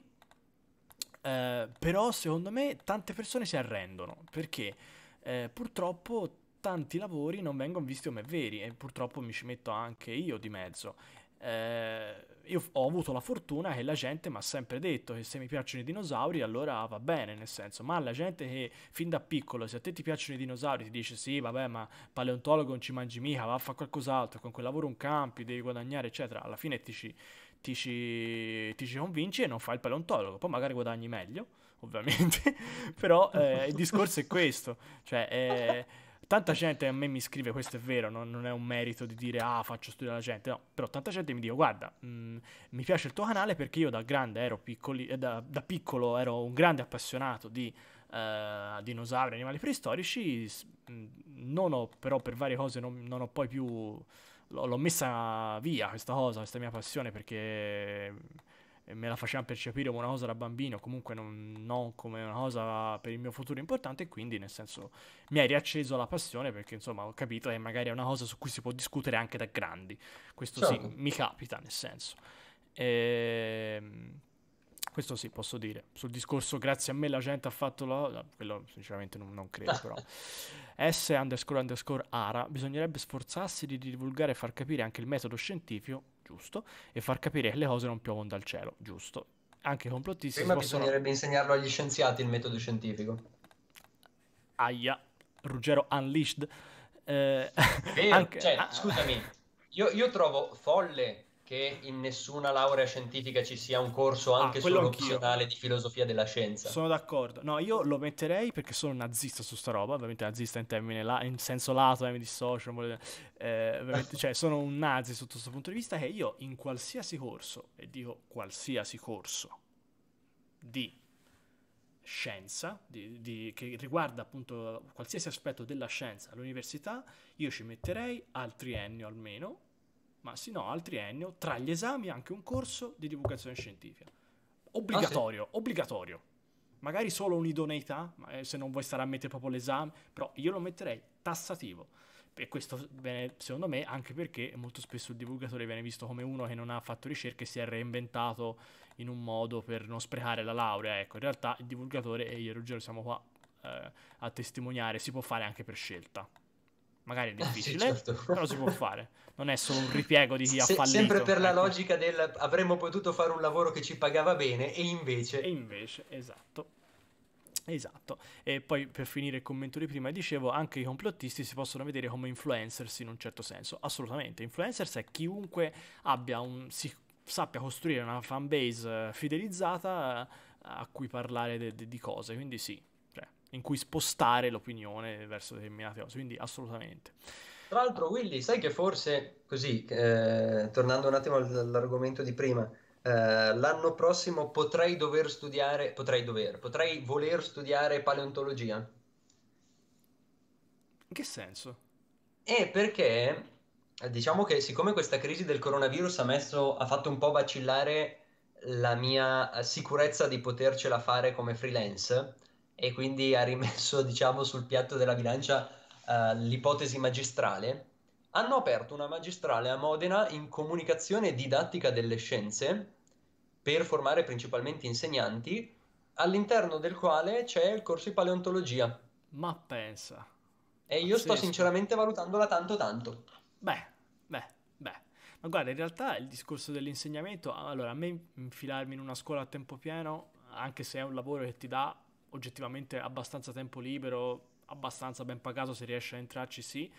eh, però secondo me tante persone si arrendono perché eh, purtroppo tanti lavori non vengono visti come veri e purtroppo mi ci metto anche io di mezzo. Eh, io ho avuto la fortuna che la gente mi ha sempre detto che se mi piacciono i dinosauri allora va bene, nel senso, ma la gente che fin da piccolo, se a te ti piacciono i dinosauri, ti dice sì, vabbè, ma paleontologo non ci mangi mica, va a fare qualcos'altro, con quel lavoro un campi, devi guadagnare, eccetera, alla fine ti ci, ti ci, ti ci convinci e non fai il paleontologo, poi magari guadagni meglio, ovviamente, però eh, il discorso è questo, cioè... Eh, Tanta gente a me mi scrive, questo è vero, no? non è un merito di dire ah faccio studiare la gente, no, però tanta gente mi dice guarda, mh, mhmm, mi piace il tuo canale perché io da grande ero piccoli, eh, da, da, piccolo ero un grande appassionato di eh, dinosauri, animali preistorici, non ho però per varie cose non, non ho poi più, l'ho, l'ho messa via questa cosa, questa mia passione perché me la facevano percepire come una cosa da bambino, comunque non, non, come una cosa per il mio futuro importante, quindi nel senso mi hai riacceso la passione perché insomma ho capito che magari è una cosa su cui si può discutere anche da grandi. Questo certo. sì, mi capita nel senso. Ehm, questo sì, posso dire. Sul discorso grazie a me la gente ha fatto la... Quello sinceramente non, non credo però. S underscore underscore ARA. Bisognerebbe sforzarsi di divulgare e far capire anche il metodo scientifico giusto, e far capire che le cose non piovono dal cielo, giusto. Anche i complottisti Prima possono... bisognerebbe insegnarlo agli scienziati il metodo scientifico. Aia, Ruggero Unleashed. Eh, Vero, anche... cioè, scusami, io, io trovo folle che in nessuna laurea scientifica ci sia un corso ah, anche ah, solo opzionale di filosofia della scienza. Sono d'accordo. No, io lo metterei perché sono nazista su sta roba, ovviamente nazista in termini la- in senso lato, eh, mi dissocio, volete... eh, cioè sono un nazi sotto questo punto di vista che io in qualsiasi corso, e dico qualsiasi corso di scienza, di, di, che riguarda appunto qualsiasi aspetto della scienza all'università, io ci metterei al triennio almeno ma Massimo, no, al triennio, tra gli esami anche un corso di divulgazione scientifica. Obbligatorio, ah, sì. obbligatorio. Magari solo un'idoneità, eh, se non vuoi stare a mettere proprio l'esame, però io lo metterei tassativo. E questo bene, secondo me anche perché molto spesso il divulgatore viene visto come uno che non ha fatto ricerche e si è reinventato in un modo per non sprecare la laurea. Ecco, in realtà il divulgatore, e io e Ruggero siamo qua eh, a testimoniare, si può fare anche per scelta. Magari è difficile, ah, sì, certo. però si può fare. Non è solo un ripiego di chi ha fallito. Sempre per la ecco. logica del avremmo potuto fare un lavoro che ci pagava bene e invece... E invece, esatto. Esatto, e poi per finire il commento di prima, dicevo anche i complottisti si possono vedere come influencers in un certo senso, assolutamente, influencers è chiunque abbia un, si, sappia costruire una fanbase eh, fidelizzata eh, a cui parlare de, de, di cose, quindi sì, in cui spostare l'opinione verso determinate cose, quindi assolutamente. Tra l'altro, Willy, sai che forse così, eh, tornando un attimo all'argomento di prima, eh, l'anno prossimo potrei dover studiare, potrei dover, potrei voler studiare paleontologia. In che senso? Eh, perché diciamo che siccome questa crisi del coronavirus ha, messo, ha fatto un po' vacillare la mia sicurezza di potercela fare come freelance, e quindi ha rimesso diciamo, sul piatto della bilancia uh, l'ipotesi magistrale, hanno aperto una magistrale a Modena in comunicazione didattica delle scienze per formare principalmente insegnanti, all'interno del quale c'è il corso di paleontologia. Ma pensa. E io sto sinceramente valutandola tanto tanto. Beh, beh, beh. Ma guarda, in realtà il discorso dell'insegnamento, allora a me infilarmi in una scuola a tempo pieno, anche se è un lavoro che ti dà oggettivamente abbastanza tempo libero, abbastanza ben pagato, se riesce a entrarci sì,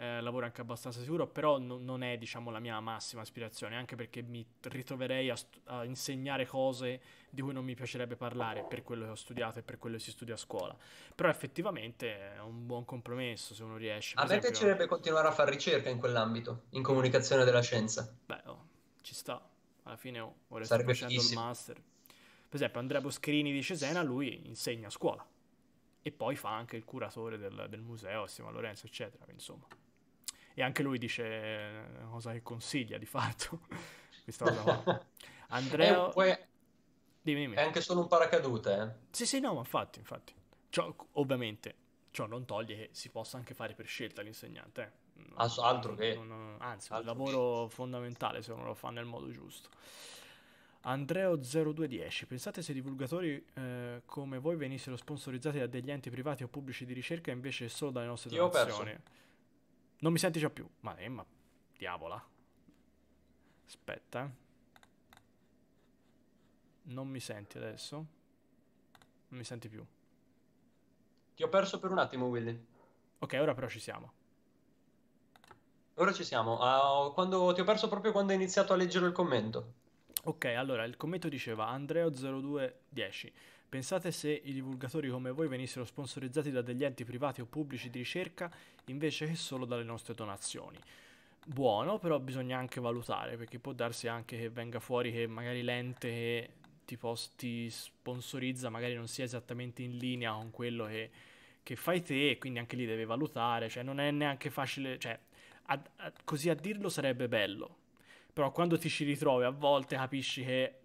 eh, lavoro anche abbastanza sicuro, però no, non è diciamo la mia massima aspirazione, anche perché mi ritroverei a, stu- a, insegnare cose di cui non mi piacerebbe parlare per quello che ho studiato e per quello che si studia a scuola. Però effettivamente è un buon compromesso se uno riesce. Per a esempio... me piacerebbe continuare a fare ricerca in quell'ambito, in comunicazione della scienza. Beh, oh, ci sta. Alla fine oh, ora sto facendo fighissimo. il master. Per esempio Andrea Boscherini di Cesena, lui insegna a scuola e poi fa anche il curatore del, del museo assieme a Lorenzo, eccetera, insomma. E anche lui dice una eh, cosa che consiglia di fatto. Questa cosa qua. Andrea... È, eh, dimmi, dimmi. è anche solo un paracadute. Eh? Sì, sì, no, ma infatti, infatti. Ciò, ovviamente, ciò non toglie che si possa anche fare per scelta l'insegnante. Eh. altro che... Non, anzi, altro un lavoro che... fondamentale se non lo fa nel modo giusto. Andreo0210, pensate se i divulgatori eh, come voi venissero sponsorizzati da degli enti privati o pubblici di ricerca invece solo dalle nostre Io donazioni? Non mi senti già più, ma, eh, ma diavola. Aspetta. Eh. Non mi senti adesso? Non mi senti più. Ti ho perso per un attimo, Willy. Ok, ora però ci siamo. Ora ci siamo. Uh, quando... Ti ho perso proprio quando hai iniziato a leggere il commento. Ok, allora il commento diceva Andreo0210. Pensate se i divulgatori come voi venissero sponsorizzati da degli enti privati o pubblici di ricerca invece che solo dalle nostre donazioni. Buono, però bisogna anche valutare perché può darsi anche che venga fuori che magari l'ente che ti, post- ti sponsorizza magari non sia esattamente in linea con quello che, che fai te e quindi anche lì devi valutare, cioè non è neanche facile, cioè a, a, così a dirlo sarebbe bello, però quando ti ci ritrovi a volte capisci che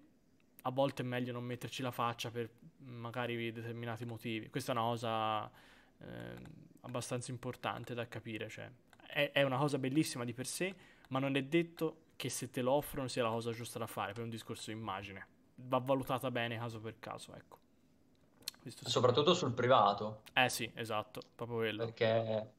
a volte è meglio non metterci la faccia per magari determinati motivi. Questa è una cosa eh, abbastanza importante da capire. Cioè, è, è, una cosa bellissima di per sé, ma non è detto che se te lo offrono sia la cosa giusta da fare per un discorso di immagine. Va valutata bene caso per caso, ecco. Questo Soprattutto sul privato. Eh sì, esatto, proprio quello. Perché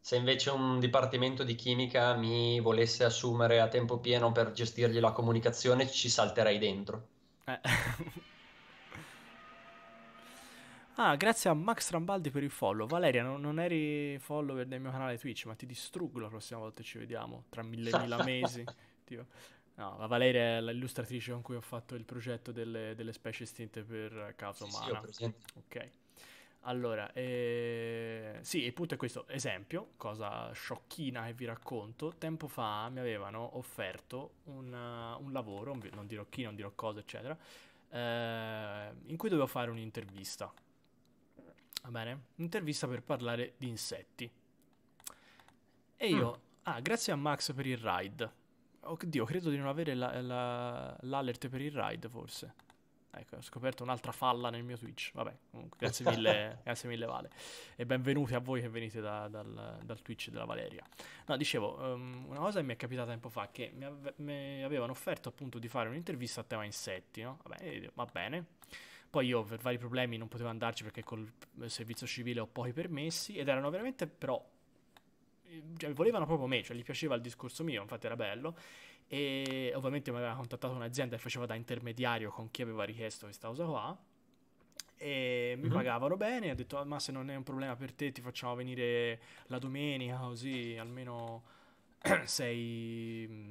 se invece un dipartimento di chimica mi volesse assumere a tempo pieno per gestirgli la comunicazione, ci salterei dentro. Eh. ah, grazie a Max Rambaldi per il follow. Valeria, non, non eri follower del mio canale Twitch, ma ti distruggo la prossima volta che ci vediamo, tra mille mila mesi. Dio. No, la Valeria è l'illustratrice con cui ho fatto il progetto delle, delle specie estinte per causa sì, umana. Sì, ok. Allora, eh, sì, il punto è questo. Esempio, cosa sciocchina che vi racconto. Tempo fa mi avevano offerto un, uh, un lavoro, non dirò chi, non dirò cosa, eccetera, eh, in cui dovevo fare un'intervista. Va bene? Un'intervista per parlare di insetti. E io, mm. ah, grazie a Max per il ride. Oddio, credo di non avere la, la, l'alert per il ride, forse. Ecco, ho scoperto un'altra falla nel mio Twitch. Vabbè, comunque, grazie mille, grazie mille Vale. E benvenuti a voi che venite da, dal, dal, Twitch della Valeria. No, dicevo, um, una cosa che mi è capitata tempo fa, che mi, ave- mi, avevano offerto appunto di fare un'intervista a tema insetti, no? Vabbè, va bene. Poi io per vari problemi non potevo andarci perché col servizio civile ho pochi permessi ed erano veramente però... Eh, cioè, volevano proprio me, cioè gli piaceva il discorso mio, infatti era bello e ovviamente mi aveva contattato un'azienda che faceva da intermediario con chi aveva richiesto questa cosa qua e mi mm-hmm. pagavano bene, ho detto ah, ma se non è un problema per te ti facciamo venire la domenica così almeno sei mm,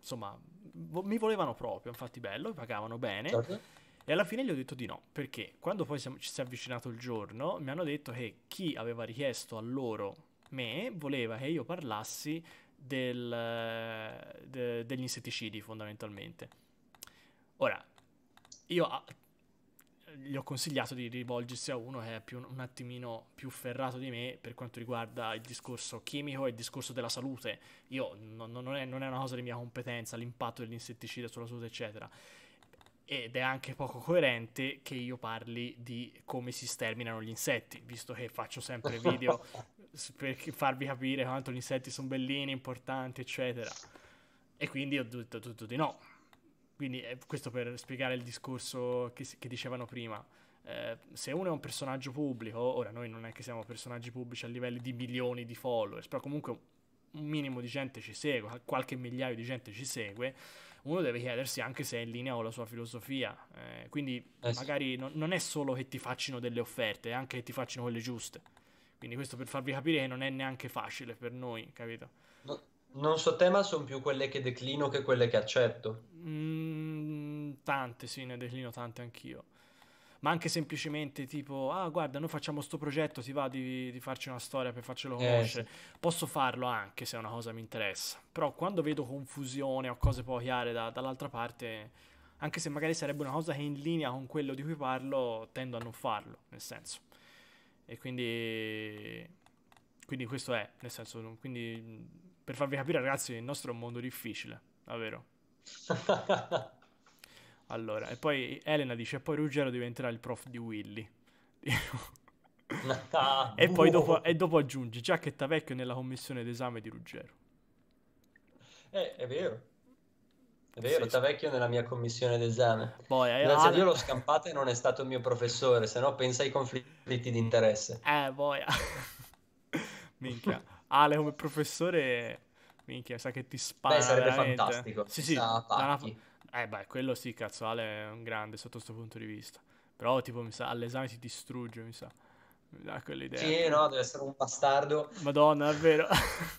insomma mi volevano proprio, infatti bello, pagavano bene. Certo. E alla fine gli ho detto di no, perché quando poi siamo, ci si è avvicinato il giorno mi hanno detto che chi aveva richiesto a loro me voleva che io parlassi del, eh, de, degli insetticidi fondamentalmente. Ora, io a, ah, gli ho consigliato di rivolgersi a uno che è più, un attimino più ferrato di me per quanto riguarda il discorso chimico e il discorso della salute. Io, no, no, non, è, non è una cosa di mia competenza, l'impatto dell'insetticida sulla salute, eccetera ed è anche poco coerente che io parli di come si sterminano gli insetti, visto che faccio sempre video per farvi capire quanto gli insetti sono bellini, importanti, eccetera. E quindi ho detto tutto di no. Quindi eh, questo per spiegare il discorso che, che dicevano prima. Eh, se uno è un personaggio pubblico, ora noi non è che siamo personaggi pubblici a livelli di milioni di followers, però comunque un minimo di gente ci segue, qualche migliaio di gente ci segue uno deve chiedersi anche se è in linea con la sua filosofia. Eh, quindi eh magari no, non è solo che ti facciano delle offerte, è anche che ti facciano quelle giuste. Quindi questo per farvi capire che non è neanche facile per noi, capito? No, non so te, ma sono più quelle che declino che quelle che accetto. Mm, tante, sì, ne declino tante anch'io ma anche semplicemente tipo, ah guarda, noi facciamo questo progetto, ti va di, di, farci una storia per farcelo eh, conoscere. Eh, sì. Posso farlo anche se è una cosa che mi interessa, però quando vedo confusione o cose poco chiare da, dall'altra parte, anche se magari sarebbe una cosa che è in linea con quello di cui parlo, tendo a non farlo, nel senso. E quindi... Quindi questo è, nel senso, quindi per farvi capire ragazzi, il nostro è un mondo difficile, davvero. Allora, e poi Elena dice, poi Ruggero diventerà il prof di Willy. Ah, e poi dopo, e dopo aggiungi, Giacchetta Vecchio nella commissione d'esame di Ruggero. Eh, è vero. È vero, sì, Tavecchio sì. nella mia commissione d'esame. Poi, eh, Grazie a Dio l'ho scampata e non è stato il mio professore, se no pensa ai conflitti di interesse. Eh, boia. minchia. Ale come professore, minchia, sa che ti spara Beh, sarebbe veramente. fantastico. Sì, sì. Da una, eh beh, quello sì, cazzo, Ale è un grande sotto questo punto di vista. Però tipo, mi sa, all'esame si distrugge, mi sa. Mi dà quell'idea. Sì, no, deve essere un bastardo. Madonna, davvero.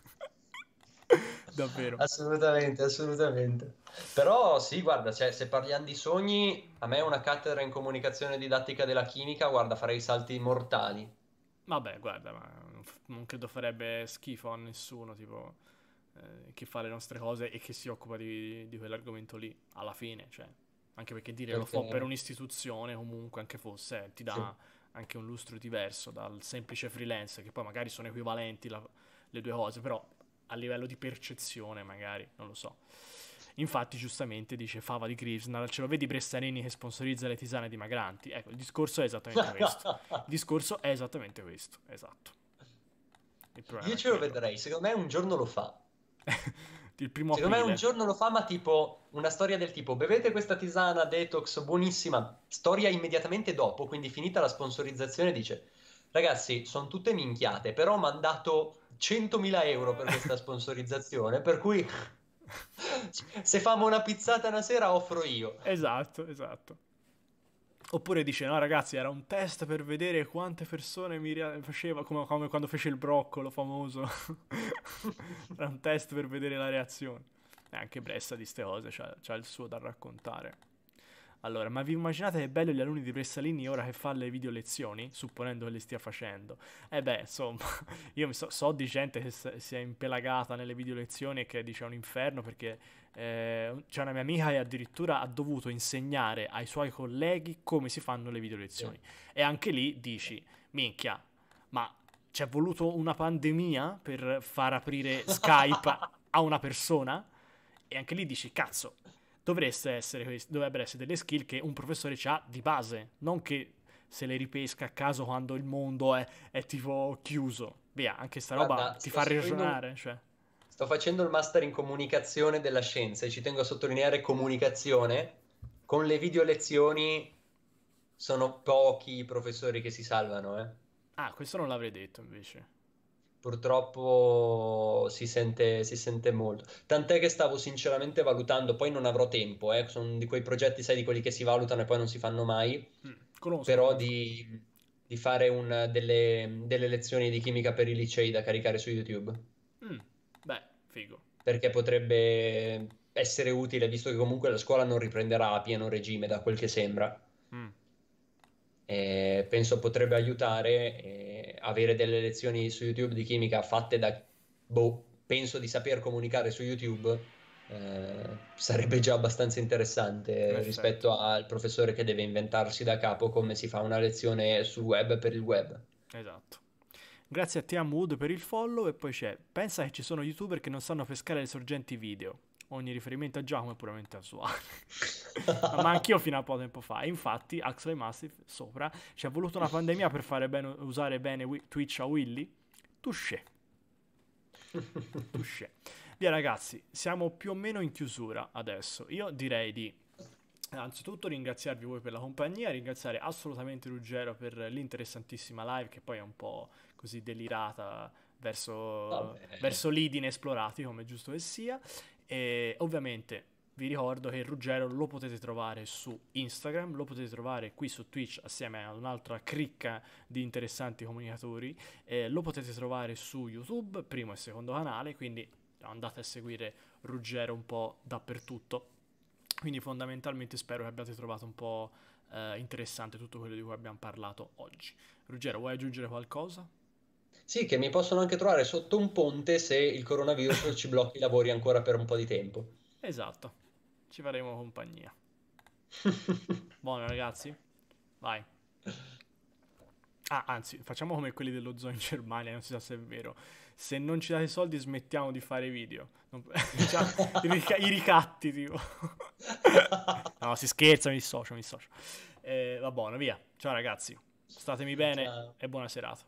Davvero. Assolutamente, assolutamente. Però sì, guarda, cioè, se parliamo di sogni, a me una cattedra in comunicazione didattica della chimica, guarda, farei salti mortali. Vabbè, guarda, ma non credo farebbe schifo a nessuno, tipo... Eh, che fa le nostre cose e che si occupa di, di quell'argomento lì, alla fine, cioè, anche perché dire lo fa per un'istituzione comunque anche fosse, eh, ti dà sì. anche un lustro diverso dal semplice freelance, che poi magari sono equivalenti la, le due cose, però a livello di percezione magari, non lo so. Infatti, giustamente dice Fava di Krishnar, ce lo vedi Bressanini che sponsorizza le tisane di Magranti? Ecco, il discorso è esattamente questo. Il discorso è esattamente questo, esatto. Io ce lo vedrei, secondo me un giorno lo fa. il primo Secondo aprile. me un giorno lo fa, ma tipo una storia del tipo: bevete questa tisana detox buonissima, storia immediatamente dopo, quindi finita la sponsorizzazione, dice. Ragazzi, sono tutte minchiate, però ho mandato 100.000 euro per questa sponsorizzazione, per cui se famo una pizzata una sera offro io. Esatto, esatto. Oppure dice, no ragazzi, era un test per vedere quante persone mi faceva, come, come quando fece il broccolo famoso. era un test per vedere la reazione. E anche Bressa di ste cose, c'ha il suo da raccontare. Allora, ma vi immaginate che bello gli alunni di Bressalini ora che fa le video lezioni? Supponendo che le stia facendo. Eh beh, insomma, io so, so di gente che si è impelagata nelle video lezioni e che dice è un inferno perché eh, cioè una mia amica che addirittura ha dovuto insegnare ai suoi colleghi come si fanno le video lezioni. E anche lì dici, minchia, ma c'è voluto una pandemia per far aprire Skype a una persona? E anche lì dici, cazzo, essere, dovrebbero essere delle skill che un professore ha di base, non che se le ripesca a caso quando il mondo è, è tipo chiuso. Via, anche sta roba Guarda, ti fa ragionare. Cioè. Sto facendo il master in comunicazione della scienza e ci tengo a sottolineare comunicazione. Con le video lezioni sono pochi i professori che si salvano, eh. Ah, questo non l'avrei detto invece. Purtroppo si sente, si sente molto. Tant'è che stavo sinceramente valutando, poi non avrò tempo, eh. Sono di quei progetti, sai, di quelli che si valutano e poi non si fanno mai. Mm, conosco, Però conosco. Di, di, fare un, delle, delle lezioni di chimica per i licei da caricare su YouTube figo. Perché potrebbe essere utile, visto che comunque la scuola non riprenderà a pieno regime, da quel che sembra. Mm. Eh, penso potrebbe aiutare eh, avere delle lezioni su YouTube di chimica fatte da boh, penso di saper comunicare su YouTube eh, sarebbe già abbastanza interessante Perfetto. rispetto al professore che deve inventarsi da capo come si fa una lezione sul web per il web. Esatto. Grazie a Tiam Wood per il follow e poi c'è Pensa che ci sono youtuber che non sanno pescare le sorgenti video. Ogni riferimento a Giacomo è puramente a casuale. Ma anch'io fino a poco tempo fa. Infatti, Axley Massive sopra ci ha voluto una pandemia per fare bene, usare bene Twitch a Willy. Touché. Touché. Via ragazzi, siamo più o meno in chiusura adesso. Io direi di anzitutto ringraziarvi voi per la compagnia, ringraziare assolutamente Ruggero per l'interessantissima live che poi è un po' così delirata verso, verso lidi inesplorati, come giusto che sia. E ovviamente vi ricordo che Ruggero lo potete trovare su Instagram, lo potete trovare qui su Twitch assieme ad un'altra cricca di interessanti comunicatori, eh, lo potete trovare su YouTube, primo e secondo canale, quindi andate a seguire Ruggero un po' dappertutto. Quindi fondamentalmente spero che abbiate trovato un po' eh, interessante tutto quello di cui abbiamo parlato oggi. Ruggero, vuoi aggiungere qualcosa? Sì, che mi possono anche trovare sotto un ponte se il coronavirus ci blocchi i lavori ancora per un po' di tempo. Esatto, ci faremo compagnia. Buono ragazzi, vai. Ah, anzi, facciamo come quelli dello zoo in Germania, non si sa se è vero. Se non ci date soldi smettiamo di fare video. Non... I, ric- I ricatti, tipo. no, si scherza, mi dissocio, mi dissocio. Eh, va buono, via. Ciao ragazzi, statemi bene Ciao. e buona serata.